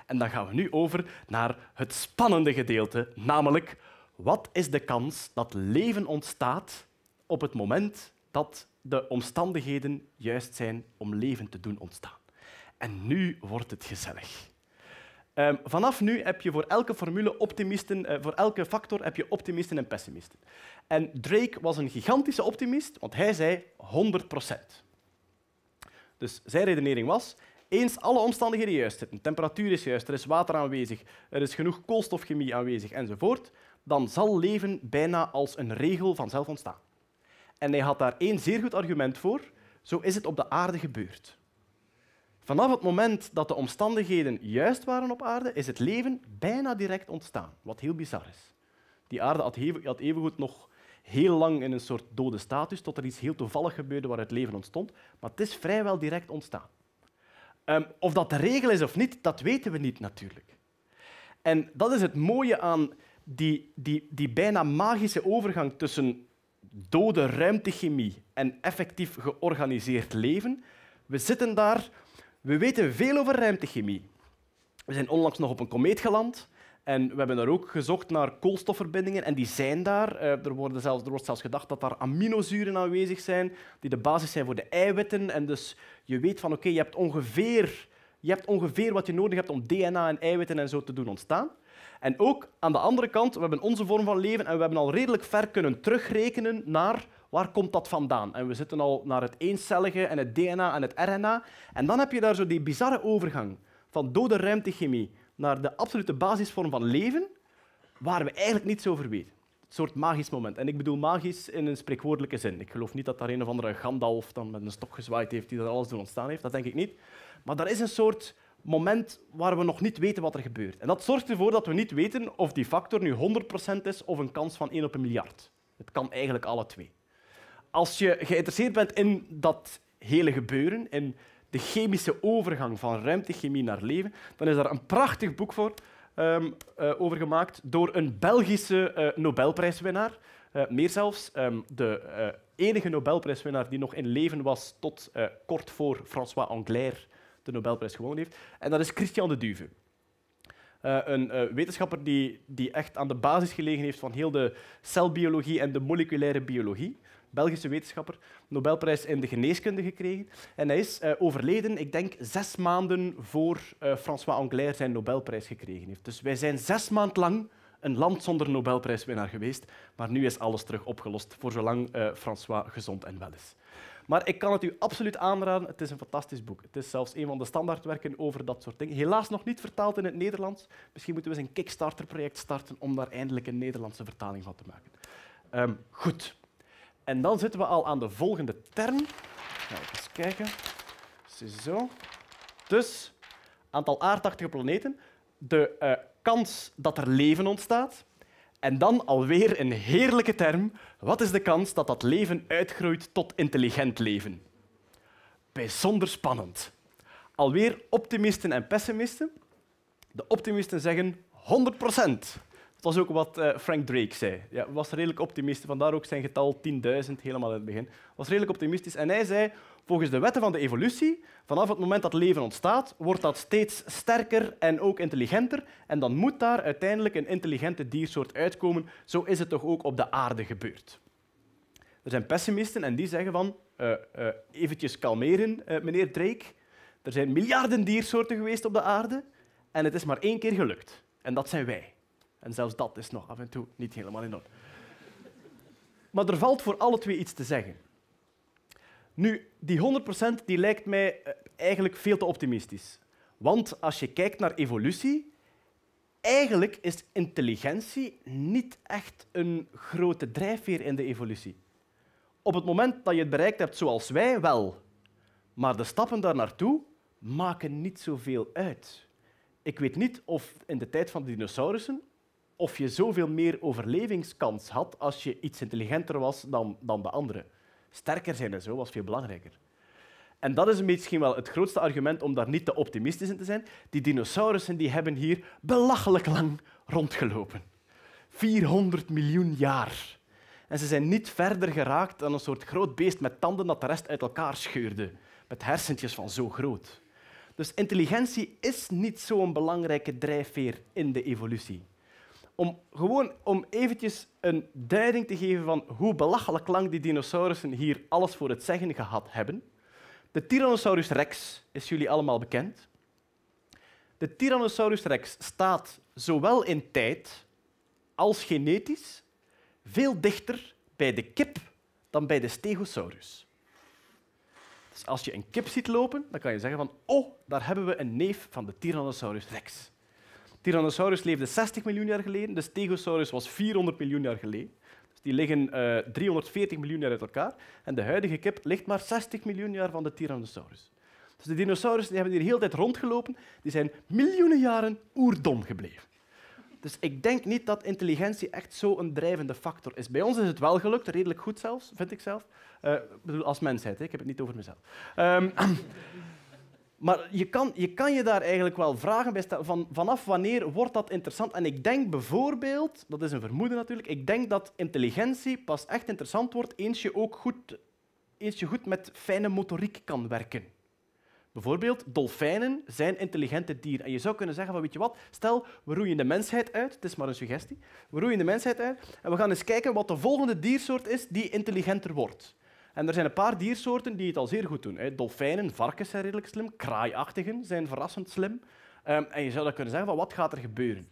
En dan gaan we nu over naar het spannende gedeelte, namelijk wat is de kans dat leven ontstaat op het moment dat de omstandigheden juist zijn om leven te doen ontstaan. En nu wordt het gezellig. Ehm, vanaf nu heb je voor elke formule optimisten, eh, voor elke factor heb je optimisten en pessimisten. En Drake was een gigantische optimist, want hij zei 100 Dus zijn redenering was, eens alle omstandigheden juist zitten, temperatuur is juist, er is water aanwezig, er is genoeg koolstofchemie aanwezig enzovoort, dan zal leven bijna als een regel vanzelf ontstaan. En hij had daar één zeer goed argument voor. Zo is het op de aarde gebeurd. Vanaf het moment dat de omstandigheden juist waren op aarde, is het leven bijna direct ontstaan, wat heel bizar is. Die aarde had evengoed nog heel lang in een soort dode status, tot er iets heel toevallig gebeurde waaruit leven ontstond, maar het is vrijwel direct ontstaan. Ehm, of dat de regel is of niet, dat weten we niet natuurlijk. En dat is het mooie aan die, die, die bijna magische overgang tussen dode ruimtechemie en effectief georganiseerd leven. We zitten daar we weten veel over ruimtechemie. We zijn onlangs nog op een komeet geland en we hebben daar ook gezocht naar koolstofverbindingen en die zijn daar. Eh, er, worden zelfs, er wordt zelfs gedacht dat daar aminozuren aanwezig zijn die de basis zijn voor de eiwitten. En dus je weet van oké, je, hebt ongeveer, je hebt ongeveer wat je nodig hebt om DNA en eiwitten en zo te doen ontstaan. En ook aan de andere kant, we hebben onze vorm van leven en we hebben al redelijk ver kunnen terugrekenen naar Waar komt dat vandaan? En we zitten al naar het eencellige en het DNA en het RNA. En dan heb je daar zo die bizarre overgang van dode ruimtechemie naar de absolute basisvorm van leven, waar we eigenlijk niets over weten. Een soort magisch moment. En ik bedoel magisch in een spreekwoordelijke zin. Ik geloof niet dat daar een of andere Gandalf dan met een stok gezwaaid heeft die dat alles doen ontstaan heeft. Dat denk ik niet. Maar er is een soort moment waar we nog niet weten wat er gebeurt. En dat zorgt ervoor dat we niet weten of die factor nu 100% is of een kans van 1 op een miljard. Het kan eigenlijk alle twee als je geïnteresseerd bent in dat hele gebeuren, in de chemische overgang van ruimtechemie naar leven, dan is daar een prachtig boek voor um, over gemaakt door een Belgische eh, Nobelprijswinnaar. Eh, meer zelfs, ehm, de enige Nobelprijswinnaar die nog in leven was tot kort voor François Anglaire de Nobelprijs gewonnen heeft. En dat is Christian de Duve. Eh, een eh, wetenschapper die, die echt aan de basis gelegen heeft van heel de celbiologie en de moleculaire biologie. Belgische wetenschapper, Nobelprijs in de geneeskunde gekregen. En hij is eh, overleden, ik denk, zes maanden voor François Anglais zijn Nobelprijs gekregen heeft. Dus wij zijn zes maanden lang een land zonder Nobelprijswinnaar geweest. Maar nu is alles terug opgelost, voor zolang François gezond en wel is. Maar ik kan het u absoluut aanraden. Het is een fantastisch boek. Het is zelfs een van de standaardwerken over dat soort dingen. Helaas nog niet vertaald in het Nederlands. Misschien moeten we eens een Kickstarter-project starten om daar eindelijk een Nederlandse vertaling van te maken. Ehm, goed. En dan zitten we al aan de volgende term. Nou, eens kijken. Zo. Dus, aantal aardachtige planeten. De eh, kans dat er leven ontstaat. En dan alweer een heerlijke term. Wat is de kans dat dat leven uitgroeit tot intelligent leven? Bijzonder spannend. Alweer optimisten en pessimisten. De optimisten zeggen 100 procent. Dat was ook wat eh, Frank Drake zei. Ja, was redelijk optimistisch, vandaar ook zijn getal 10.000 helemaal in het begin. Was redelijk optimistisch en hij zei Volgens de wetten van de evolutie, vanaf het moment dat leven ontstaat, wordt dat steeds sterker en ook intelligenter. En dan moet daar uiteindelijk een intelligente diersoort uitkomen. Zo is het toch ook op de aarde gebeurd. Er zijn pessimisten en die zeggen van, uh, eventjes kalmeren, eh, meneer Drake. Er zijn miljarden diersoorten geweest op de aarde en het is maar één keer gelukt. En dat zijn wij. En zelfs dat is nog af en toe niet helemaal in orde. Maar er valt voor alle twee iets te zeggen. Nu, die 100% die lijkt mij eh, eigenlijk veel te optimistisch. Want als je kijkt naar evolutie, eigenlijk is intelligentie niet echt een grote drijfveer in de evolutie. Op het moment dat je het bereikt hebt zoals wij, wel. Maar de stappen daar naartoe maken niet zoveel uit. Ik weet niet of in de tijd van de dinosaurussen of je zoveel meer overlevingskans had als je iets intelligenter was dan, dan de anderen sterker zijn en zo was veel belangrijker. En dat is misschien wel het grootste argument om daar niet te optimistisch in te zijn. Die dinosaurussen die hebben hier belachelijk lang rondgelopen. 400 miljoen jaar. En ze zijn niet verder geraakt dan een soort groot beest met tanden dat de rest uit elkaar scheurde. Met hersentjes van zo groot. Dus intelligentie is niet zo'n belangrijke drijfveer in de evolutie om gewoon om eventjes een duiding te geven van hoe belachelijk lang die dinosaurussen hier alles voor het zeggen gehad hebben. De Tyrannosaurus rex is jullie allemaal bekend. De Tyrannosaurus rex staat zowel in tijd als genetisch veel dichter bij de kip dan bij de stegosaurus. Dus als je een kip ziet lopen, dan kan je zeggen van oh, daar hebben we een neef van de Tyrannosaurus rex. Tyrannosaurus leefde 60 miljoen jaar geleden, de Stegosaurus was 400 miljoen jaar geleden. Dus die liggen 340 eh, miljoen jaar uit elkaar. En de huidige kip ligt maar 60 miljoen jaar van de Tyrannosaurus. Dus de dinosaurussen die hebben hier heel tijd rondgelopen. Die zijn miljoenen jaren oerdom gebleven. Dus ik denk niet dat intelligentie echt zo'n drijvende factor is. Bij ons is het wel gelukt, redelijk goed zelfs, vind ik zelf. Eh, bedoel als mensheid, ik heb het niet over mezelf. Ehm, Maar je kan, je kan je daar eigenlijk wel vragen bij stellen. Van, vanaf wanneer wordt dat interessant? En ik denk bijvoorbeeld, dat is een vermoeden natuurlijk, ik denk dat intelligentie pas echt interessant wordt eens je ook goed, eens je goed met fijne motoriek kan werken. Bijvoorbeeld, dolfijnen zijn intelligente dieren. En je zou kunnen zeggen van, weet je wat, stel, we roeien de mensheid uit, het is maar een suggestie, we roeien de mensheid uit en we gaan eens kijken wat de volgende diersoort is die intelligenter wordt. En er zijn een paar diersoorten die het al zeer goed doen. Hè. Dolfijnen, varkens zijn redelijk slim, kraaiachtigen zijn verrassend slim. Ehm, en je zou dan kunnen zeggen, van, wat gaat er gebeuren?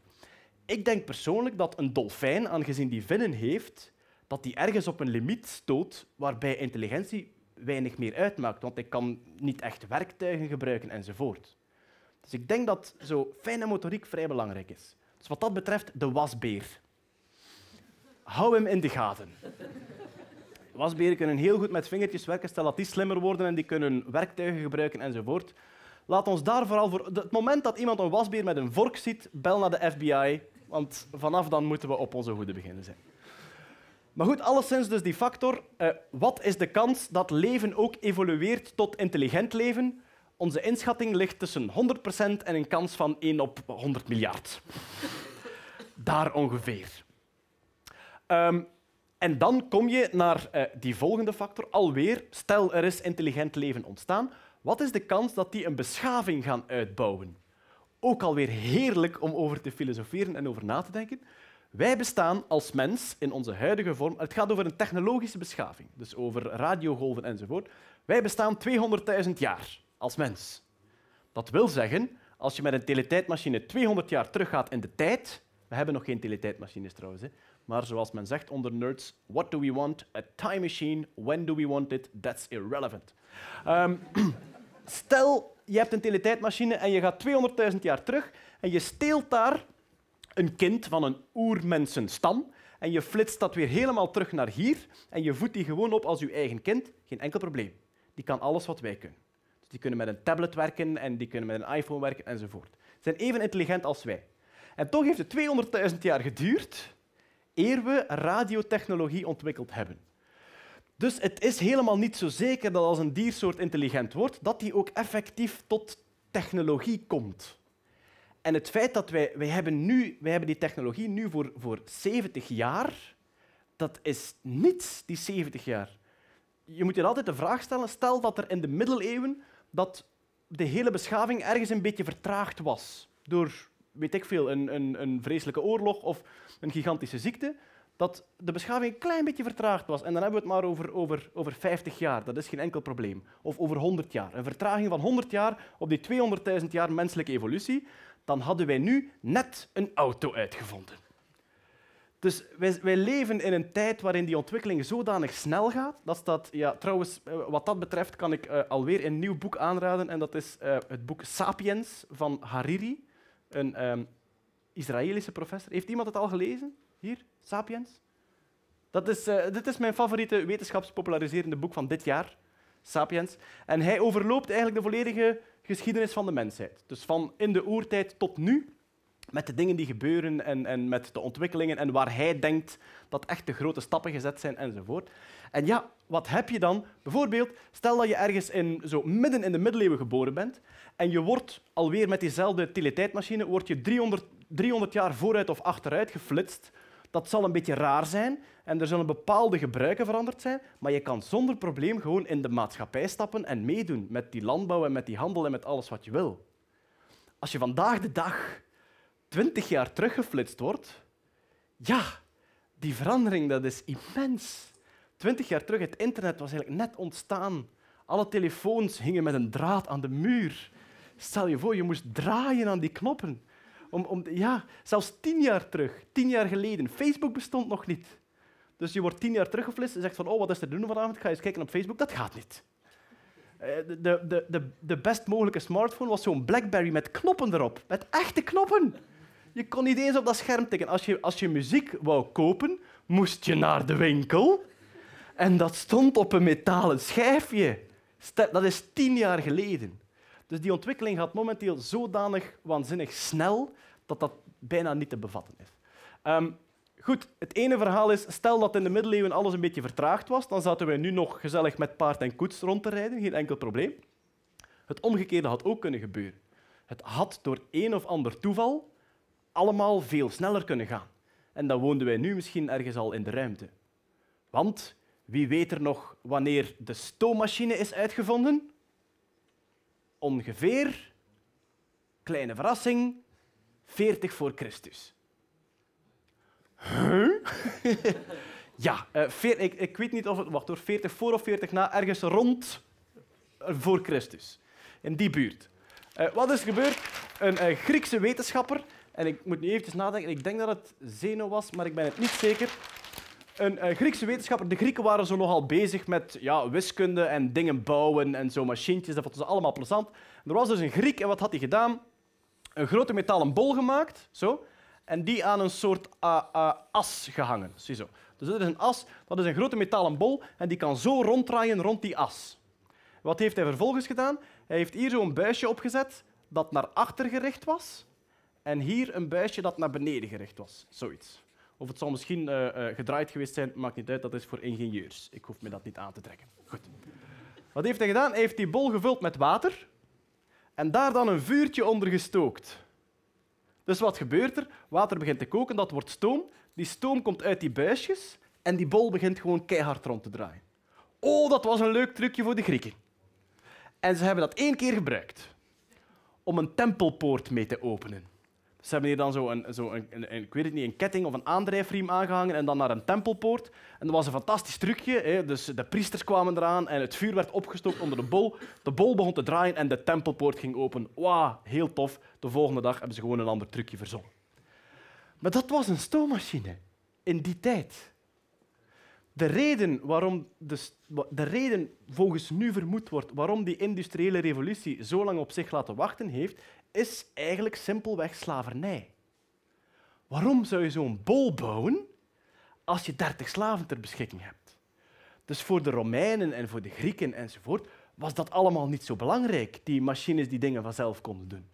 Ik denk persoonlijk dat een dolfijn, aangezien die vinnen heeft, dat die ergens op een limiet stoot waarbij intelligentie weinig meer uitmaakt, want hij kan niet echt werktuigen gebruiken enzovoort. Dus ik denk dat zo fijne motoriek vrij belangrijk is. Dus wat dat betreft, de wasbeer. Hou hem in de gaten. Wasberen kunnen heel goed met vingertjes werken, stel dat die slimmer worden en die kunnen werktuigen gebruiken enzovoort. Laat ons daar vooral voor... Het moment dat iemand een wasbeer met een vork ziet, bel naar de FBI, want vanaf dan moeten we op onze goede beginnen zijn. Maar goed, alleszins dus die factor. Eh, wat is de kans dat leven ook evolueert tot intelligent leven? Onze inschatting ligt tussen 100% en een kans van 1 op 100 miljard. Daar ongeveer. Ehm, en dan kom je naar eh, die volgende factor alweer. Stel, er is intelligent leven ontstaan. Wat is de kans dat die een beschaving gaan uitbouwen? Ook alweer heerlijk om over te filosoferen en over na te denken. Wij bestaan als mens in onze huidige vorm. Het gaat over een technologische beschaving, dus over radiogolven enzovoort. Wij bestaan 200.000 jaar als mens. Dat wil zeggen, als je met een teletijdmachine 200 jaar teruggaat in de tijd. We hebben nog geen teletijdmachines trouwens. Maar zoals men zegt onder nerds, what do we want? A time machine. When do we want it? That's irrelevant. Ehm, stel, je hebt een teletijdmachine en je gaat 200.000 jaar terug en je steelt daar een kind van een oermensenstam en je flitst dat weer helemaal terug naar hier en je voedt die gewoon op als je eigen kind. Geen enkel probleem. Die kan alles wat wij kunnen. Dus die kunnen met een tablet werken en die kunnen met een iPhone werken enzovoort. Ze zijn even intelligent als wij. En toch heeft het 200.000 jaar geduurd eer we radiotechnologie ontwikkeld hebben. Dus het is helemaal niet zo zeker dat als een diersoort intelligent wordt, dat die ook effectief tot technologie komt. En het feit dat wij, wij, hebben, nu, wij hebben die technologie nu voor, voor 70 jaar, dat is niets, die 70 jaar. Je moet je altijd de vraag stellen, stel dat er in de middeleeuwen dat de hele beschaving ergens een beetje vertraagd was door weet ik veel, een, een, een vreselijke oorlog of een gigantische ziekte, dat de beschaving een klein beetje vertraagd was. En dan hebben we het maar over, over, over 50 jaar, dat is geen enkel probleem. Of over 100 jaar. Een vertraging van 100 jaar op die 200.000 jaar menselijke evolutie, dan hadden wij nu net een auto uitgevonden. Dus wij, wij, leven in een tijd waarin die ontwikkeling zodanig snel gaat. Dat staat, ja, trouwens, eh, wat dat betreft kan ik uh, alweer een nieuw boek aanraden. En dat is eh, het boek Sapiens van Hariri. Een ehm, Israëlische professor. Heeft iemand het al gelezen? Hier, Sapiens? Dat is, eh, dit is mijn favoriete wetenschapspopulariserende boek van dit jaar, Sapiens. En hij overloopt eigenlijk de volledige geschiedenis van de mensheid. Dus van in de oertijd tot nu met de dingen die gebeuren en, en met de ontwikkelingen en waar hij denkt dat echt de grote stappen gezet zijn enzovoort. En ja, wat heb je dan? Bijvoorbeeld, stel dat je ergens in, zo midden in de middeleeuwen geboren bent en je wordt alweer met diezelfde teletijdmachine wordt je 300, 300 jaar vooruit of achteruit geflitst. Dat zal een beetje raar zijn en er zullen bepaalde gebruiken veranderd zijn, maar je kan zonder probleem gewoon in de maatschappij stappen en meedoen met die landbouw en met die handel en met alles wat je wil. Als je vandaag de dag twintig jaar teruggeflitst wordt, ja, die verandering dat is immens. Twintig jaar terug, het internet was eigenlijk net ontstaan. Alle telefoons hingen met een draad aan de muur. Stel je voor, je moest draaien aan die knoppen. Om, om, ja, zelfs tien jaar terug, 10 jaar geleden. Facebook bestond nog niet. Dus je wordt tien jaar teruggeflitst en zegt van, oh, wat is er doen vanavond? Ga eens kijken op Facebook. Dat gaat niet. Eh, de, de, de, de best mogelijke smartphone was zo'n Blackberry met knoppen erop. Met echte knoppen. Je kon niet eens op dat scherm tikken. Als je, als je muziek wou kopen, moest je naar de winkel. En dat stond op een metalen schijfje. Dat is tien jaar geleden. Dus die ontwikkeling gaat momenteel zodanig waanzinnig snel dat dat bijna niet te bevatten is. Ehm, goed, het ene verhaal is, stel dat in de middeleeuwen alles een beetje vertraagd was, dan zaten wij nu nog gezellig met paard en koets rond te rijden, geen enkel probleem. Het omgekeerde had ook kunnen gebeuren. Het had door een of ander toeval allemaal veel sneller kunnen gaan. En dan woonden wij nu misschien ergens al in de ruimte. Want wie weet er nog wanneer de stoommachine is uitgevonden? Ongeveer, kleine verrassing, 40 voor Christus. Huh? ja, eh, veer, ik, ik, weet niet of het... Wacht hoor, 40 voor of 40 na, ergens rond eh, voor Christus. In die buurt. Eh, wat is gebeurd? Een Griekse wetenschapper en ik moet nu even nadenken. Ik denk dat het Zeno was, maar ik ben het niet zeker. Een eh, Griekse wetenschapper. De Grieken waren zo nogal bezig met ja, wiskunde en dingen bouwen en zo machientjes. Dat vonden ze allemaal plezant. er was dus een Griek en wat had hij gedaan? Een grote metalen bol gemaakt, zo. En die aan een soort eh, eh, as gehangen. Ziezo. Dus dat is een as, dat is een grote metalen bol en die kan zo ronddraaien rond die as. Wat heeft hij vervolgens gedaan? Hij heeft hier zo'n buisje opgezet dat naar achter gericht was en hier een buisje dat naar beneden gericht was. Zoiets. Of het zal misschien eh, eh, gedraaid geweest zijn, maakt niet uit. Dat is voor ingenieurs. Ik hoef me dat niet aan te trekken. Goed. Wat heeft hij gedaan? Hij heeft die bol gevuld met water en daar dan een vuurtje onder gestookt. Dus wat gebeurt er? Water begint te koken, dat wordt stoom. Die stoom komt uit die buisjes en die bol begint gewoon keihard rond te draaien. Oh, dat was een leuk trucje voor de Grieken. En ze hebben dat één keer gebruikt om een tempelpoort mee te openen. Ze hebben hier dan zo, een, zo een, ik weet het niet, een ketting of een aandrijfriem aangehangen en dan naar een tempelpoort. En dat was een fantastisch trucje. Hè. Dus de priesters kwamen eraan en het vuur werd opgestookt onder de bol. De bol begon te draaien en de tempelpoort ging open. Wauw, heel tof. De volgende dag hebben ze gewoon een ander trucje verzonnen. Maar dat was een stoommachine in die tijd. De reden, waarom de, de reden volgens nu vermoed wordt waarom die industriële revolutie zo lang op zich laten wachten heeft, is eigenlijk simpelweg slavernij. Waarom zou je zo'n bol bouwen als je 30 slaven ter beschikking hebt? Dus voor de Romeinen en voor de Grieken enzovoort was dat allemaal niet zo belangrijk, die machines die dingen vanzelf konden doen.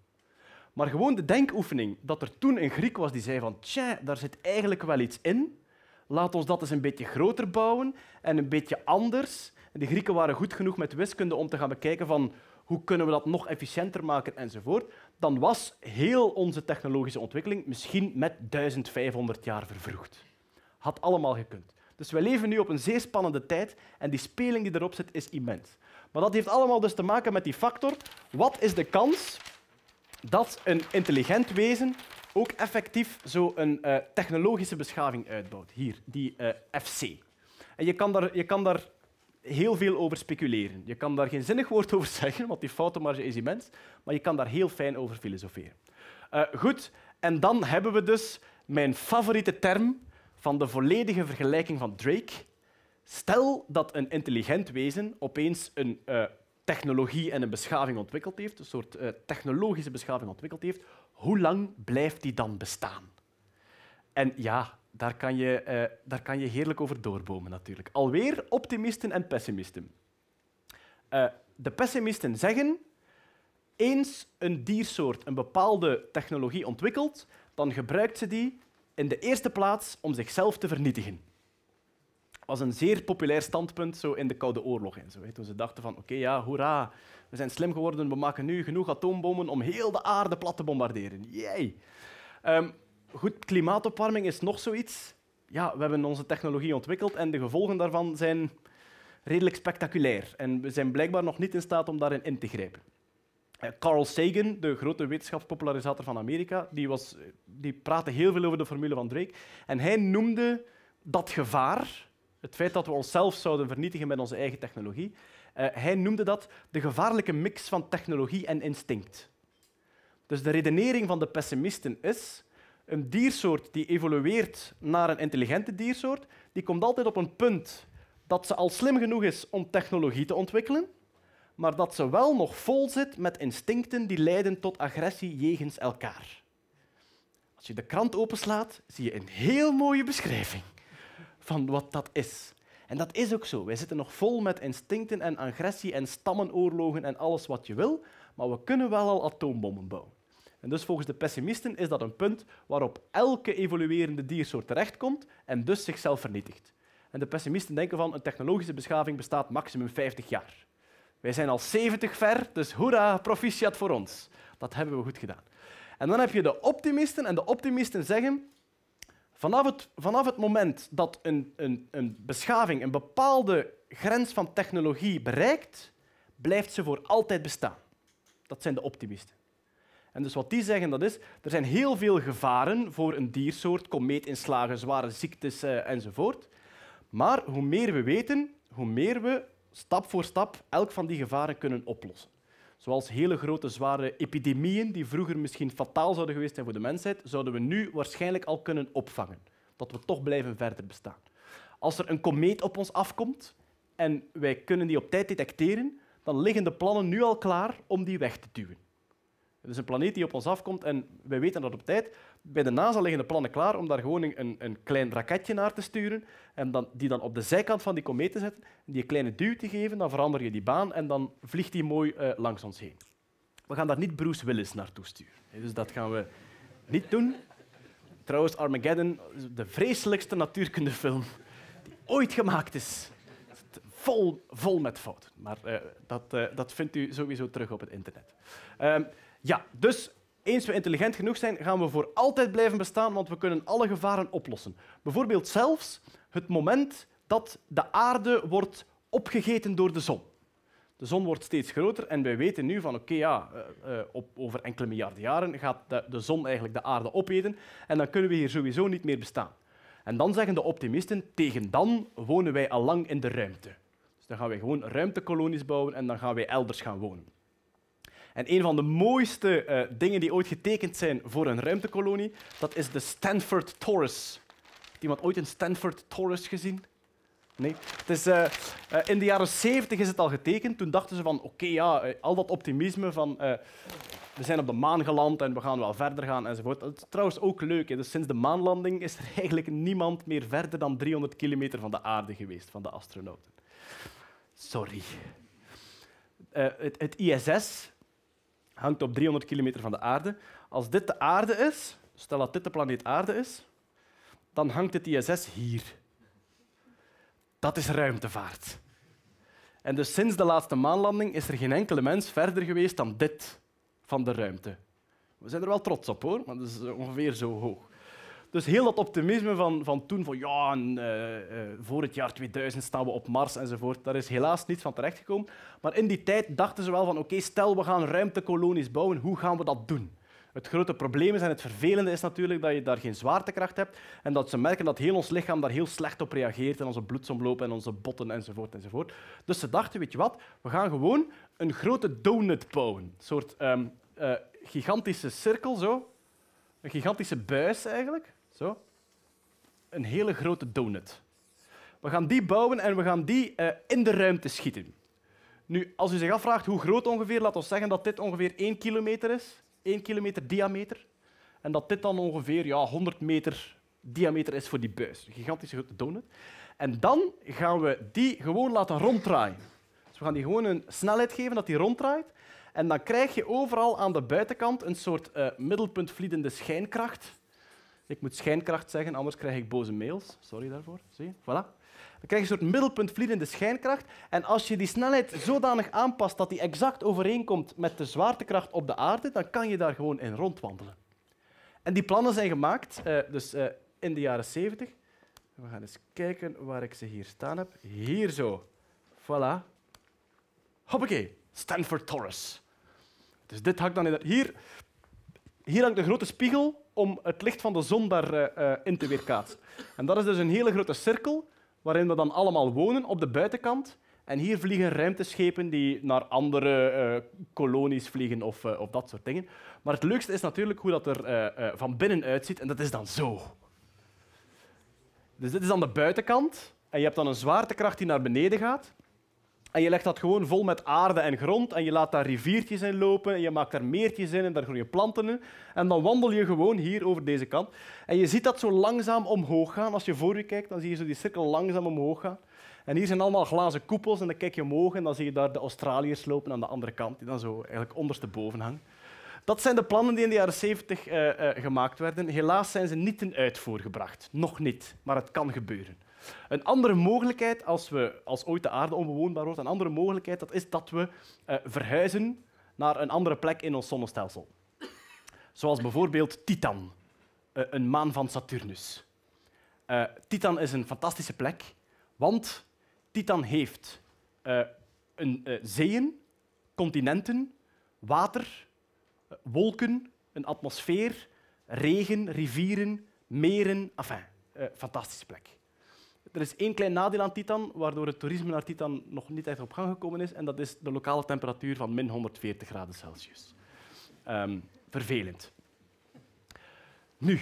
Maar gewoon de denkoefening dat er toen een Griek was die zei van tja, daar zit eigenlijk wel iets in, laat ons dat eens een beetje groter bouwen en een beetje anders. En de Grieken waren goed genoeg met wiskunde om te gaan bekijken van hoe kunnen we dat nog efficiënter maken enzovoort dan was heel onze technologische ontwikkeling misschien met 1500 jaar vervroegd. Had allemaal gekund. Dus we leven nu op een zeer spannende tijd en die speling die erop zit is immens. Maar dat heeft allemaal dus te maken met die factor. Wat is de kans dat een intelligent wezen ook effectief zo'n uh, eh, technologische beschaving uitbouwt? Hier, die eh, FC. En je kan daar, je kan daar heel veel over speculeren. Je kan daar geen zinnig woord over zeggen, want die foutenmarge is immens, maar je kan daar heel fijn over filosoferen. Eh, goed, en dan hebben we dus mijn favoriete term van de volledige vergelijking van Drake. Stel dat een intelligent wezen opeens een eh, technologie en een beschaving ontwikkeld heeft, een soort eh, technologische beschaving ontwikkeld heeft, hoe lang blijft die dan bestaan? En ja, daar kan, je, eh, daar kan je heerlijk over doorbomen natuurlijk. Alweer optimisten en pessimisten. Eh, de pessimisten zeggen, eens een diersoort een bepaalde technologie ontwikkelt, dan gebruikt ze die in de eerste plaats om zichzelf te vernietigen. Dat was een zeer populair standpunt zo in de Koude Oorlog. En zo, toen ze dachten van, oké, ja, hoera, we zijn slim geworden, we maken nu genoeg atoombommen om heel de aarde plat te bombarderen. Jee! goed, klimaatopwarming is nog zoiets. Ja, we hebben onze technologie ontwikkeld en de gevolgen daarvan zijn redelijk spectaculair. En we zijn blijkbaar nog niet in staat om daarin in te grijpen. Eh, Carl Sagan, de grote wetenschapspopularisator van Amerika, die, was, die praatte heel veel over de formule van Drake. En hij noemde dat gevaar, het feit dat we onszelf zouden vernietigen met onze eigen technologie, eh, hij noemde dat de gevaarlijke mix van technologie en instinct. Dus de redenering van de pessimisten is, een diersoort die evolueert naar een intelligente diersoort, die komt altijd op een punt dat ze al slim genoeg is om technologie te ontwikkelen, maar dat ze wel nog vol zit met instincten die leiden tot agressie jegens elkaar. Als je de krant openslaat, zie je een heel mooie beschrijving van wat dat is. En dat is ook zo. Wij zitten nog vol met instincten en agressie en stammenoorlogen en alles wat je wil, maar we kunnen wel al atoombommen bouwen dus volgens de pessimisten is dat een punt waarop elke evoluerende diersoort terechtkomt en dus zichzelf vernietigt. En de pessimisten denken van een technologische beschaving bestaat maximum 50 jaar. Wij zijn al 70 ver, dus hoera, proficiat voor ons. Dat hebben we goed gedaan. En dan heb je de optimisten en de optimisten zeggen vanaf het, vanaf het moment dat een, een, een beschaving een bepaalde grens van technologie bereikt, blijft ze voor altijd bestaan. Dat zijn de optimisten. En dus wat die zeggen, dat is, er zijn heel veel gevaren voor een diersoort, komeetinslagen, zware ziektes eh, enzovoort. Maar hoe meer we weten, hoe meer we stap voor stap elk van die gevaren kunnen oplossen. Zoals hele grote, zware epidemieën, die vroeger misschien fataal zouden geweest zijn voor de mensheid, zouden we nu waarschijnlijk al kunnen opvangen. Dat we toch blijven verder bestaan. Als er een komeet op ons afkomt en wij kunnen die op tijd detecteren, dan liggen de plannen nu al klaar om die weg te duwen. Het is een planeet die op ons afkomt en wij weten dat op tijd. Bij de NASA liggen de plannen klaar om daar gewoon een, een klein raketje naar te sturen en dan, die dan op de zijkant van die komeet te zetten, die een kleine duw te geven, dan verander je die baan en dan vliegt die mooi eh, langs ons heen. We gaan daar niet Bruce Willis naartoe sturen. Dus dat gaan we niet doen. Trouwens, Armageddon, de vreselijkste natuurkundefilm die ooit gemaakt is. Vol, vol met fouten. Maar eh, dat, eh, dat vindt u sowieso terug op het internet. Ehm, ja, dus eens we intelligent genoeg zijn, gaan we voor altijd blijven bestaan, want we kunnen alle gevaren oplossen. Bijvoorbeeld zelfs het moment dat de aarde wordt opgegeten door de zon. De zon wordt steeds groter en wij weten nu van oké, ja, eh, eh, op, over enkele miljarden jaren gaat de, de, zon eigenlijk de aarde opeten en dan kunnen we hier sowieso niet meer bestaan. En dan zeggen de optimisten, tegen dan wonen wij al lang in de ruimte. Dus dan gaan wij gewoon ruimtekolonies bouwen en dan gaan wij elders gaan wonen. En een van de mooiste eh, dingen die ooit getekend zijn voor een ruimtekolonie, dat is de Stanford Torus. Heeft iemand ooit een Stanford Torus gezien? Nee. is, eh, eh, in de jaren 70 is het al getekend. Toen dachten ze van, oké, ja, al dat optimisme van... we zijn op de maan geland en we gaan wel verder gaan enzovoort. Dat is trouwens ook leuk. Hè. Dus sinds de maanlanding is er eigenlijk niemand meer verder dan 300 kilometer van de aarde geweest, van de astronauten. Sorry. Het, het ISS, hangt op 300 kilometer van de aarde. Als dit de aarde is, stel dat dit de planeet aarde is, dan hangt het ISS hier. Dat is ruimtevaart. En dus sinds de laatste maanlanding is er geen enkele mens verder geweest dan dit van de ruimte. We zijn er wel trots op hoor, maar dat is ongeveer zo hoog. Dus heel dat optimisme van, van toen, van ja, eh, eh, voor het jaar 2000 staan we op Mars enzovoort, daar is helaas niet van terechtgekomen. Maar in die tijd dachten ze wel van oké, stel we gaan ruimtekolonies bouwen, hoe gaan we dat doen? Het grote probleem is en het vervelende is natuurlijk dat je daar geen zwaartekracht hebt en dat ze merken dat heel ons lichaam daar heel slecht op reageert en onze bloedsomloop en onze botten enzovoort enzovoort. Dus ze dachten, weet je wat, we gaan gewoon een grote donut bouwen. Een soort ehm, eh, gigantische cirkel zo. Een gigantische buis eigenlijk. Zo. Een hele grote donut. We gaan die bouwen en we gaan die eh, in de ruimte schieten. Nu, als u zich afvraagt hoe groot ongeveer, laat ons zeggen dat dit ongeveer 1 kilometer is. 1 kilometer diameter. En dat dit dan ongeveer ja, 100 meter diameter is voor die buis. Een gigantische grote donut. En dan gaan we die gewoon laten ronddraaien. Dus we gaan die gewoon een snelheid geven dat die ronddraait. En dan krijg je overal aan de buitenkant een soort uh, eh, middelpuntvliedende schijnkracht ik moet schijnkracht zeggen, anders krijg ik boze mails. Sorry daarvoor. Zie Voilà. Dan krijg je een soort middelpuntvliedende schijnkracht. En als je die snelheid zodanig aanpast dat die exact overeenkomt met de zwaartekracht op de aarde, dan kan je daar gewoon in rondwandelen. En die plannen zijn gemaakt eh, dus, eh, in de jaren 70. We gaan eens kijken waar ik ze hier staan heb. Hier zo. Voilà. Hoppakee. Stanford Torres. Dus dit hangt dan in... Hier, hier hangt een grote spiegel om het licht van de zon daarin eh, eh, te weerkaatsen. En dat is dus een hele grote cirkel waarin we dan allemaal wonen op de buitenkant. En hier vliegen ruimteschepen die naar andere eh, kolonies vliegen of, uh, of, dat soort dingen. Maar het leukste is natuurlijk hoe dat er van binnen uitziet. En dat is dan zo. Dus dit is dan de buitenkant. En je hebt dan een zwaartekracht die naar beneden gaat. En je legt dat gewoon vol met aarde en grond en je laat daar riviertjes in lopen en je maakt daar meertjes in en daar groeien planten in. En dan wandel je gewoon hier over deze kant. En je ziet dat zo langzaam omhoog gaan. Als je voor je kijkt, dan zie je zo die cirkel langzaam omhoog gaan. En hier zijn allemaal glazen koepels en dan kijk je omhoog en dan zie je daar de Australiërs lopen aan de andere kant, die dan zo eigenlijk ondersteboven hangen. Dat zijn de plannen die in de jaren 70 eh, eh, gemaakt werden. Helaas zijn ze niet ten uitvoer gebracht. Nog niet, maar het kan gebeuren. Een andere mogelijkheid, als, we, als ooit de aarde onbewoonbaar wordt, een andere mogelijkheid, dat is dat we eh, verhuizen naar een andere plek in ons zonnestelsel. Zoals bijvoorbeeld Titan, eh, een maan van Saturnus. Eh, Titan is een fantastische plek, want Titan heeft een, zeeën, continenten, water, wolken, een atmosfeer, regen, rivieren, meren. Enfin, fantastische plek. Er is één klein nadeel aan Titan, waardoor het toerisme naar Titan nog niet echt op gang gekomen is. En dat is de lokale temperatuur van min 140 graden Celsius. Ehm, vervelend. Nu,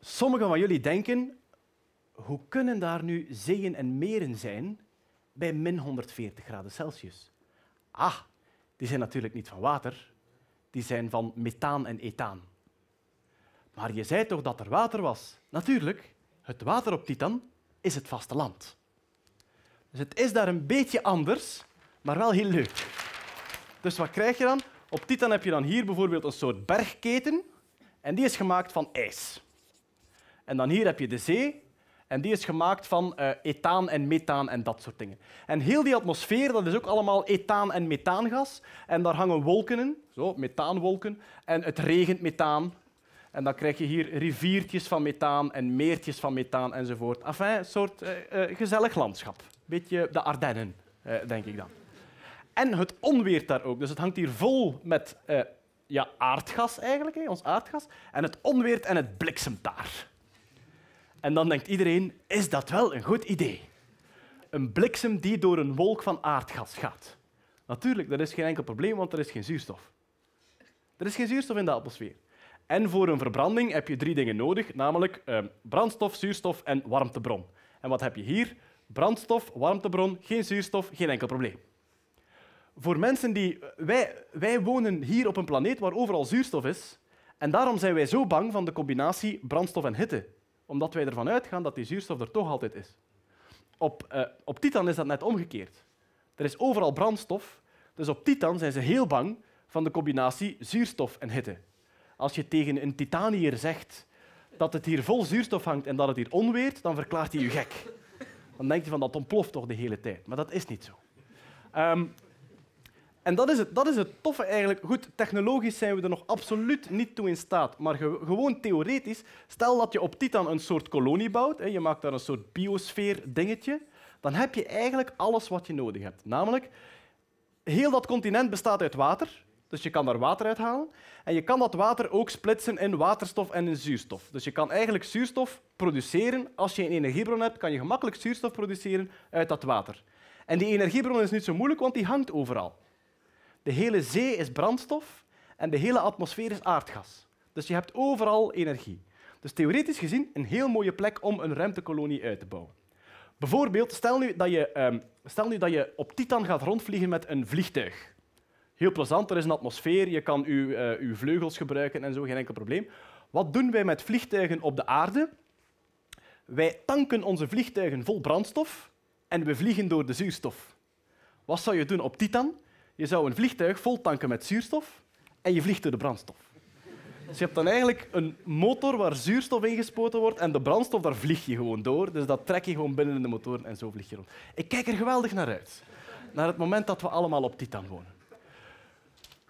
sommigen van jullie denken, hoe kunnen daar nu zeeën en meren zijn bij min 140 graden Celsius? Ah, die zijn natuurlijk niet van water, die zijn van methaan en etaan. Maar je zei toch dat er water was? Natuurlijk, het water op Titan is het vasteland. Dus het is daar een beetje anders, maar wel heel leuk. Dus wat krijg je dan? Op Titan heb je dan hier bijvoorbeeld een soort bergketen en die is gemaakt van ijs. En dan hier heb je de zee en die is gemaakt van eh, etaan en methaan en dat soort dingen. En heel die atmosfeer, dat is ook allemaal etaan en methaangas. En daar hangen wolken in, zo, methaanwolken. En het regent methaan en dan krijg je hier riviertjes van methaan en meertjes van methaan enzovoort. Af een soort eh, eh, gezellig landschap. Beetje de Ardennen, eh, denk ik dan. En het onweert daar ook. Dus het hangt hier vol met ja, aardgas eigenlijk, hè, ons aardgas. En het onweert en het bliksemt daar. En dan denkt iedereen, is dat wel een goed idee? Een bliksem die door een wolk van aardgas gaat. Natuurlijk, dat is geen enkel probleem, want er is geen zuurstof. Er is geen zuurstof in de atmosfeer. En voor een verbranding heb je drie dingen nodig, namelijk ehm, brandstof, zuurstof en warmtebron. En wat heb je hier? Brandstof, warmtebron, geen zuurstof, geen enkel probleem. Voor mensen die... Eh, wij, wij wonen hier op een planeet waar overal zuurstof is. En daarom zijn wij zo bang van de combinatie brandstof en hitte. Omdat wij ervan uitgaan dat die zuurstof er toch altijd is. Op, eh, op Titan is dat net omgekeerd. Er is overal brandstof, dus op Titan zijn ze heel bang van de combinatie zuurstof en hitte. Als je tegen een titanier zegt dat het hier vol zuurstof hangt en dat het hier onweert, dan verklaart hij je gek. Dan denkt hij van dat ontploft toch de hele tijd. Maar dat is niet zo. Ehm, en dat is, het, dat is het toffe eigenlijk. Goed, technologisch zijn we er nog absoluut niet toe in staat. Maar gewoon theoretisch, stel dat je op Titan een soort kolonie bouwt, hè, je maakt daar een soort biosfeer-dingetje, dan heb je eigenlijk alles wat je nodig hebt. Namelijk, heel dat continent bestaat uit water. Dus je kan daar water uit halen. En je kan dat water ook splitsen in waterstof en in zuurstof. Dus je kan eigenlijk zuurstof produceren. Als je een energiebron hebt, kan je gemakkelijk zuurstof produceren uit dat water. En die energiebron is niet zo moeilijk, want die hangt overal. De hele zee is brandstof en de hele atmosfeer is aardgas. Dus je hebt overal energie. Dus theoretisch gezien een heel mooie plek om een ruimtekolonie uit te bouwen. Bijvoorbeeld, stel nu dat je, ehm, stel nu dat je op Titan gaat rondvliegen met een vliegtuig. Heel plezant, er is een atmosfeer, je kan uw, eh, uw vleugels gebruiken en zo, geen enkel probleem. Wat doen wij met vliegtuigen op de aarde? Wij tanken onze vliegtuigen vol brandstof en we vliegen door de zuurstof. Wat zou je doen op Titan? Je zou een vliegtuig vol tanken met zuurstof en je vliegt door de brandstof. Dus je hebt dan eigenlijk een motor waar zuurstof ingespoten wordt en de brandstof, daar vlieg je gewoon door. Dus dat trek je gewoon binnen in de motor en zo vlieg je rond. Ik kijk er geweldig naar uit. Naar het moment dat we allemaal op Titan wonen.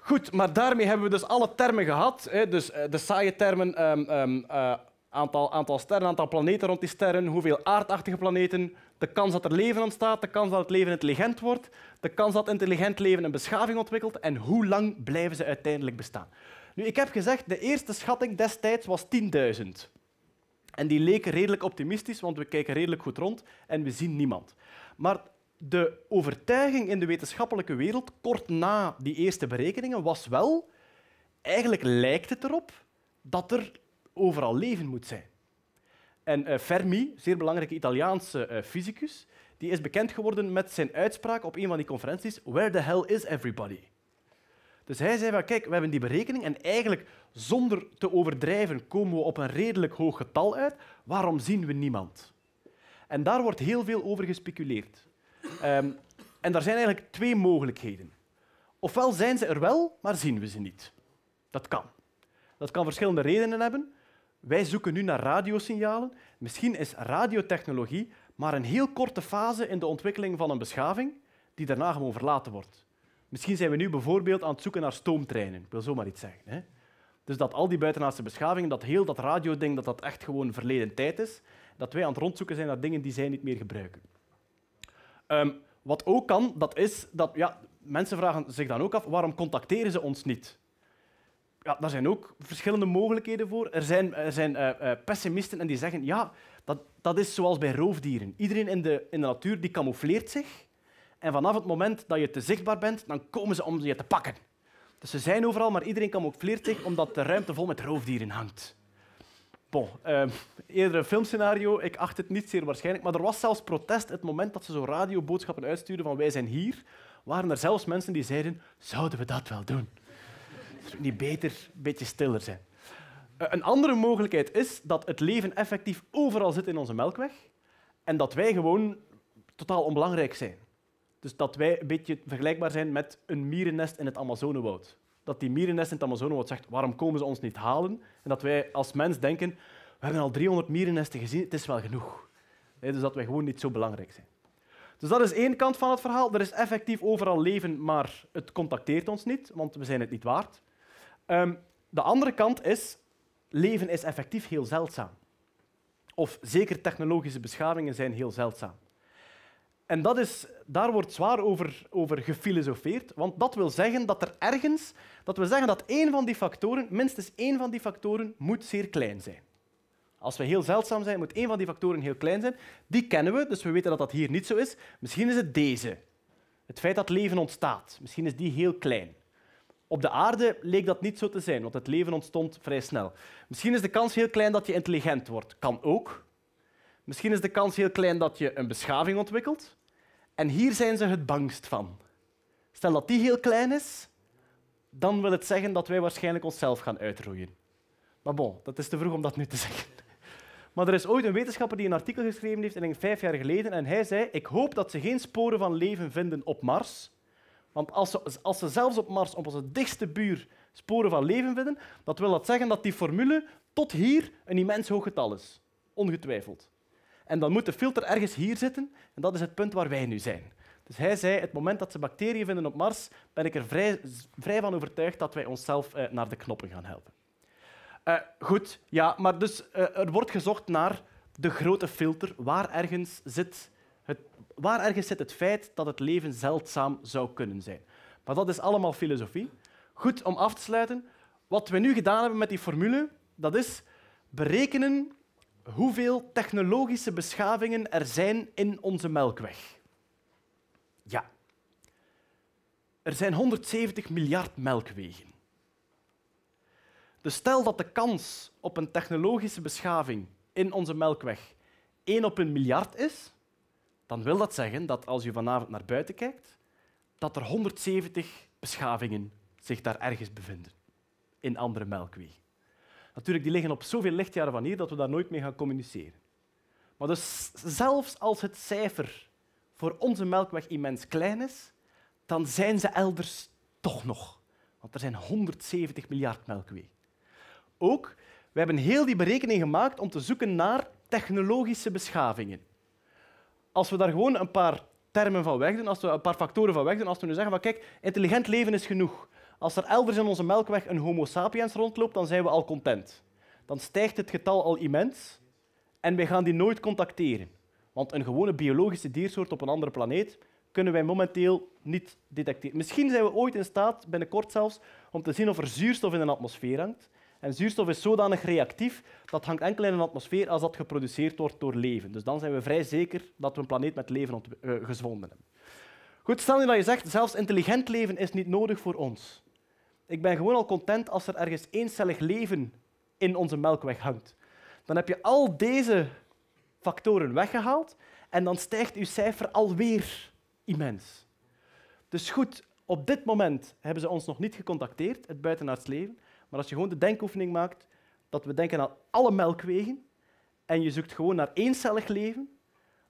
Goed, maar daarmee hebben we dus alle termen gehad. Hè? Dus eh, de saaie termen, um, aantal, aantal sterren, aantal planeten rond die sterren, hoeveel aardachtige planeten, de kans dat er leven ontstaat, de kans dat het leven intelligent wordt, de kans dat intelligent leven een beschaving ontwikkelt en hoe lang blijven ze uiteindelijk bestaan. Nu, ik heb gezegd, de eerste schatting destijds was 10.000. En die leek redelijk optimistisch, want we kijken redelijk goed rond en we zien niemand. Maar de overtuiging in de wetenschappelijke wereld kort na die eerste berekeningen was wel, eigenlijk lijkt het erop dat er overal leven moet zijn. En uh, Fermi, zeer belangrijke Italiaanse eh, fysicus, die is bekend geworden met zijn uitspraak op een van die conferenties Where the hell is everybody? Dus hij zei van, kijk, we hebben die berekening en eigenlijk zonder te overdrijven komen we op een redelijk hoog getal uit. Waarom zien we niemand? En daar wordt heel veel over gespeculeerd. Ehm, en daar zijn eigenlijk twee mogelijkheden. Ofwel zijn ze er wel, maar zien we ze niet. Dat kan. Dat kan verschillende redenen hebben. Wij zoeken nu naar radiosignalen. Misschien is radiotechnologie maar een heel korte fase in de ontwikkeling van een beschaving die daarna gewoon verlaten wordt. Misschien zijn we nu bijvoorbeeld aan het zoeken naar stoomtreinen. Ik wil zomaar iets zeggen. Hè? Dus dat al die buitenaardse beschavingen, dat heel dat radioding, dat dat echt gewoon verleden tijd is, dat wij aan het rondzoeken zijn naar dingen die zij niet meer gebruiken. Ehm, wat ook kan, dat is dat ja, mensen vragen zich dan ook af waarom contacteren ze ons niet? Ja, daar zijn ook verschillende mogelijkheden voor. Er zijn, er zijn eh, eh, pessimisten en die zeggen ja, dat, dat is zoals bij roofdieren. Iedereen in de, in de natuur die camoufleert zich. En vanaf het moment dat je te zichtbaar bent, dan komen ze om je te pakken. Dus ze zijn overal, maar iedereen camoufleert zich omdat de ruimte vol met roofdieren hangt. Bon, euh, eerder een filmscenario. Ik acht het niet zeer waarschijnlijk. Maar er was zelfs protest het moment dat ze zo radioboodschappen uitstuurden van wij zijn hier. Waren er zelfs mensen die zeiden, zouden we dat wel doen? niet beter een beetje stiller zijn? Eh, een andere mogelijkheid is dat het leven effectief overal zit in onze melkweg en dat wij gewoon totaal onbelangrijk zijn. Dus dat wij een beetje vergelijkbaar zijn met een mierennest in het Amazonewoud dat die mierennesten in het wat zegt waarom komen ze ons niet halen? En dat wij als mens denken, we hebben al 300 mierennesten gezien, het is wel genoeg. dus dat wij gewoon niet zo belangrijk zijn. Dus dat is één kant van het verhaal. Er is effectief overal leven, maar het contacteert ons niet, want we zijn het niet waard. Ehm, de andere kant is, leven is effectief heel zeldzaam. Of zeker technologische beschavingen zijn heel zeldzaam. En dat is, daar wordt zwaar over, over gefilosofeerd, want dat wil zeggen dat er ergens, dat we zeggen dat één van die factoren, minstens één van die factoren, moet zeer klein zijn. Als we heel zeldzaam zijn, moet één van die factoren heel klein zijn. Die kennen we, dus we weten dat dat hier niet zo is. Misschien is het deze. Het feit dat leven ontstaat. Misschien is die heel klein. Op de aarde leek dat niet zo te zijn, want het leven ontstond vrij snel. Misschien is de kans heel klein dat je intelligent wordt. Kan ook. Misschien is de kans heel klein dat je een beschaving ontwikkelt. En hier zijn ze het bangst van. Stel dat die heel klein is, dan wil het zeggen dat wij waarschijnlijk onszelf gaan uitroeien. Maar bon, dat is te vroeg om dat nu te zeggen. Maar er is ooit een wetenschapper die een artikel geschreven heeft, denk vijf jaar geleden, en hij zei: Ik hoop dat ze geen sporen van leven vinden op Mars. Want als ze, als ze zelfs op Mars, op onze dichtste buur, sporen van leven vinden, dat wil dat zeggen dat die formule tot hier een immens hoog getal is. Ongetwijfeld. En dan moet de filter ergens hier zitten. En dat is het punt waar wij nu zijn. Dus hij zei, het moment dat ze bacteriën vinden op Mars, ben ik er vrij, vrij van overtuigd dat wij onszelf eh, naar de knoppen gaan helpen. Eh, goed, ja, maar dus eh, er wordt gezocht naar de grote filter. Waar ergens, zit het, waar ergens zit het feit dat het leven zeldzaam zou kunnen zijn? Maar dat is allemaal filosofie. Goed, om af te sluiten, wat we nu gedaan hebben met die formule, dat is berekenen hoeveel technologische beschavingen er zijn in onze melkweg. Ja, er zijn 170 miljard melkwegen. Dus stel dat de kans op een technologische beschaving in onze melkweg 1 op een miljard is, dan wil dat zeggen dat als je vanavond naar buiten kijkt, dat er 170 beschavingen zich daar ergens bevinden in andere melkwegen. Natuurlijk, die liggen op zoveel lichtjaren van hier dat we daar nooit mee gaan communiceren. Maar dus zelfs als het cijfer voor onze melkweg immens klein is, dan zijn ze elders toch nog. Want er zijn 170 miljard melkwegen. Ook, we hebben heel die berekening gemaakt om te zoeken naar technologische beschavingen. Als we daar gewoon een paar termen van wegdoen, als we een paar factoren van wegdoen, als we nu zeggen van kijk, intelligent leven is genoeg, als er elders in onze melkweg een Homo sapiens rondloopt, dan zijn we al content. Dan stijgt het getal al immens en wij gaan die nooit contacteren. Want een gewone biologische diersoort op een andere planeet kunnen wij momenteel niet detecteren. Misschien zijn we ooit in staat, binnenkort zelfs, om te zien of er zuurstof in een atmosfeer hangt. En zuurstof is zodanig reactief dat hangt enkel in een atmosfeer als dat geproduceerd wordt door leven. Dus dan zijn we vrij zeker dat we een planeet met leven eh, gezwonden hebben. Goed, stel nu dat je zegt, zelfs intelligent leven is niet nodig voor ons. Ik ben gewoon al content als er ergens eencellig leven in onze melkweg hangt. Dan heb je al deze factoren weggehaald en dan stijgt uw cijfer alweer immens. Dus goed, op dit moment hebben ze ons nog niet gecontacteerd, het buitenaards leven. Maar als je gewoon de denkoefening maakt dat we denken aan alle melkwegen en je zoekt gewoon naar eencellig leven,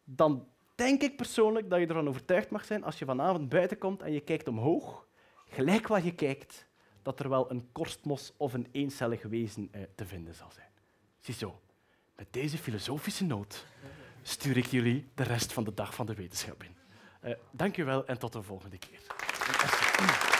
dan denk ik persoonlijk dat je ervan overtuigd mag zijn als je vanavond buiten komt en je kijkt omhoog, gelijk waar je kijkt, dat er wel een korstmos of een eencellig wezen eh, te vinden zal zijn. Ziezo, met deze filosofische noot stuur ik jullie de rest van de dag van de wetenschap in. Eh, dank u wel en tot de volgende keer.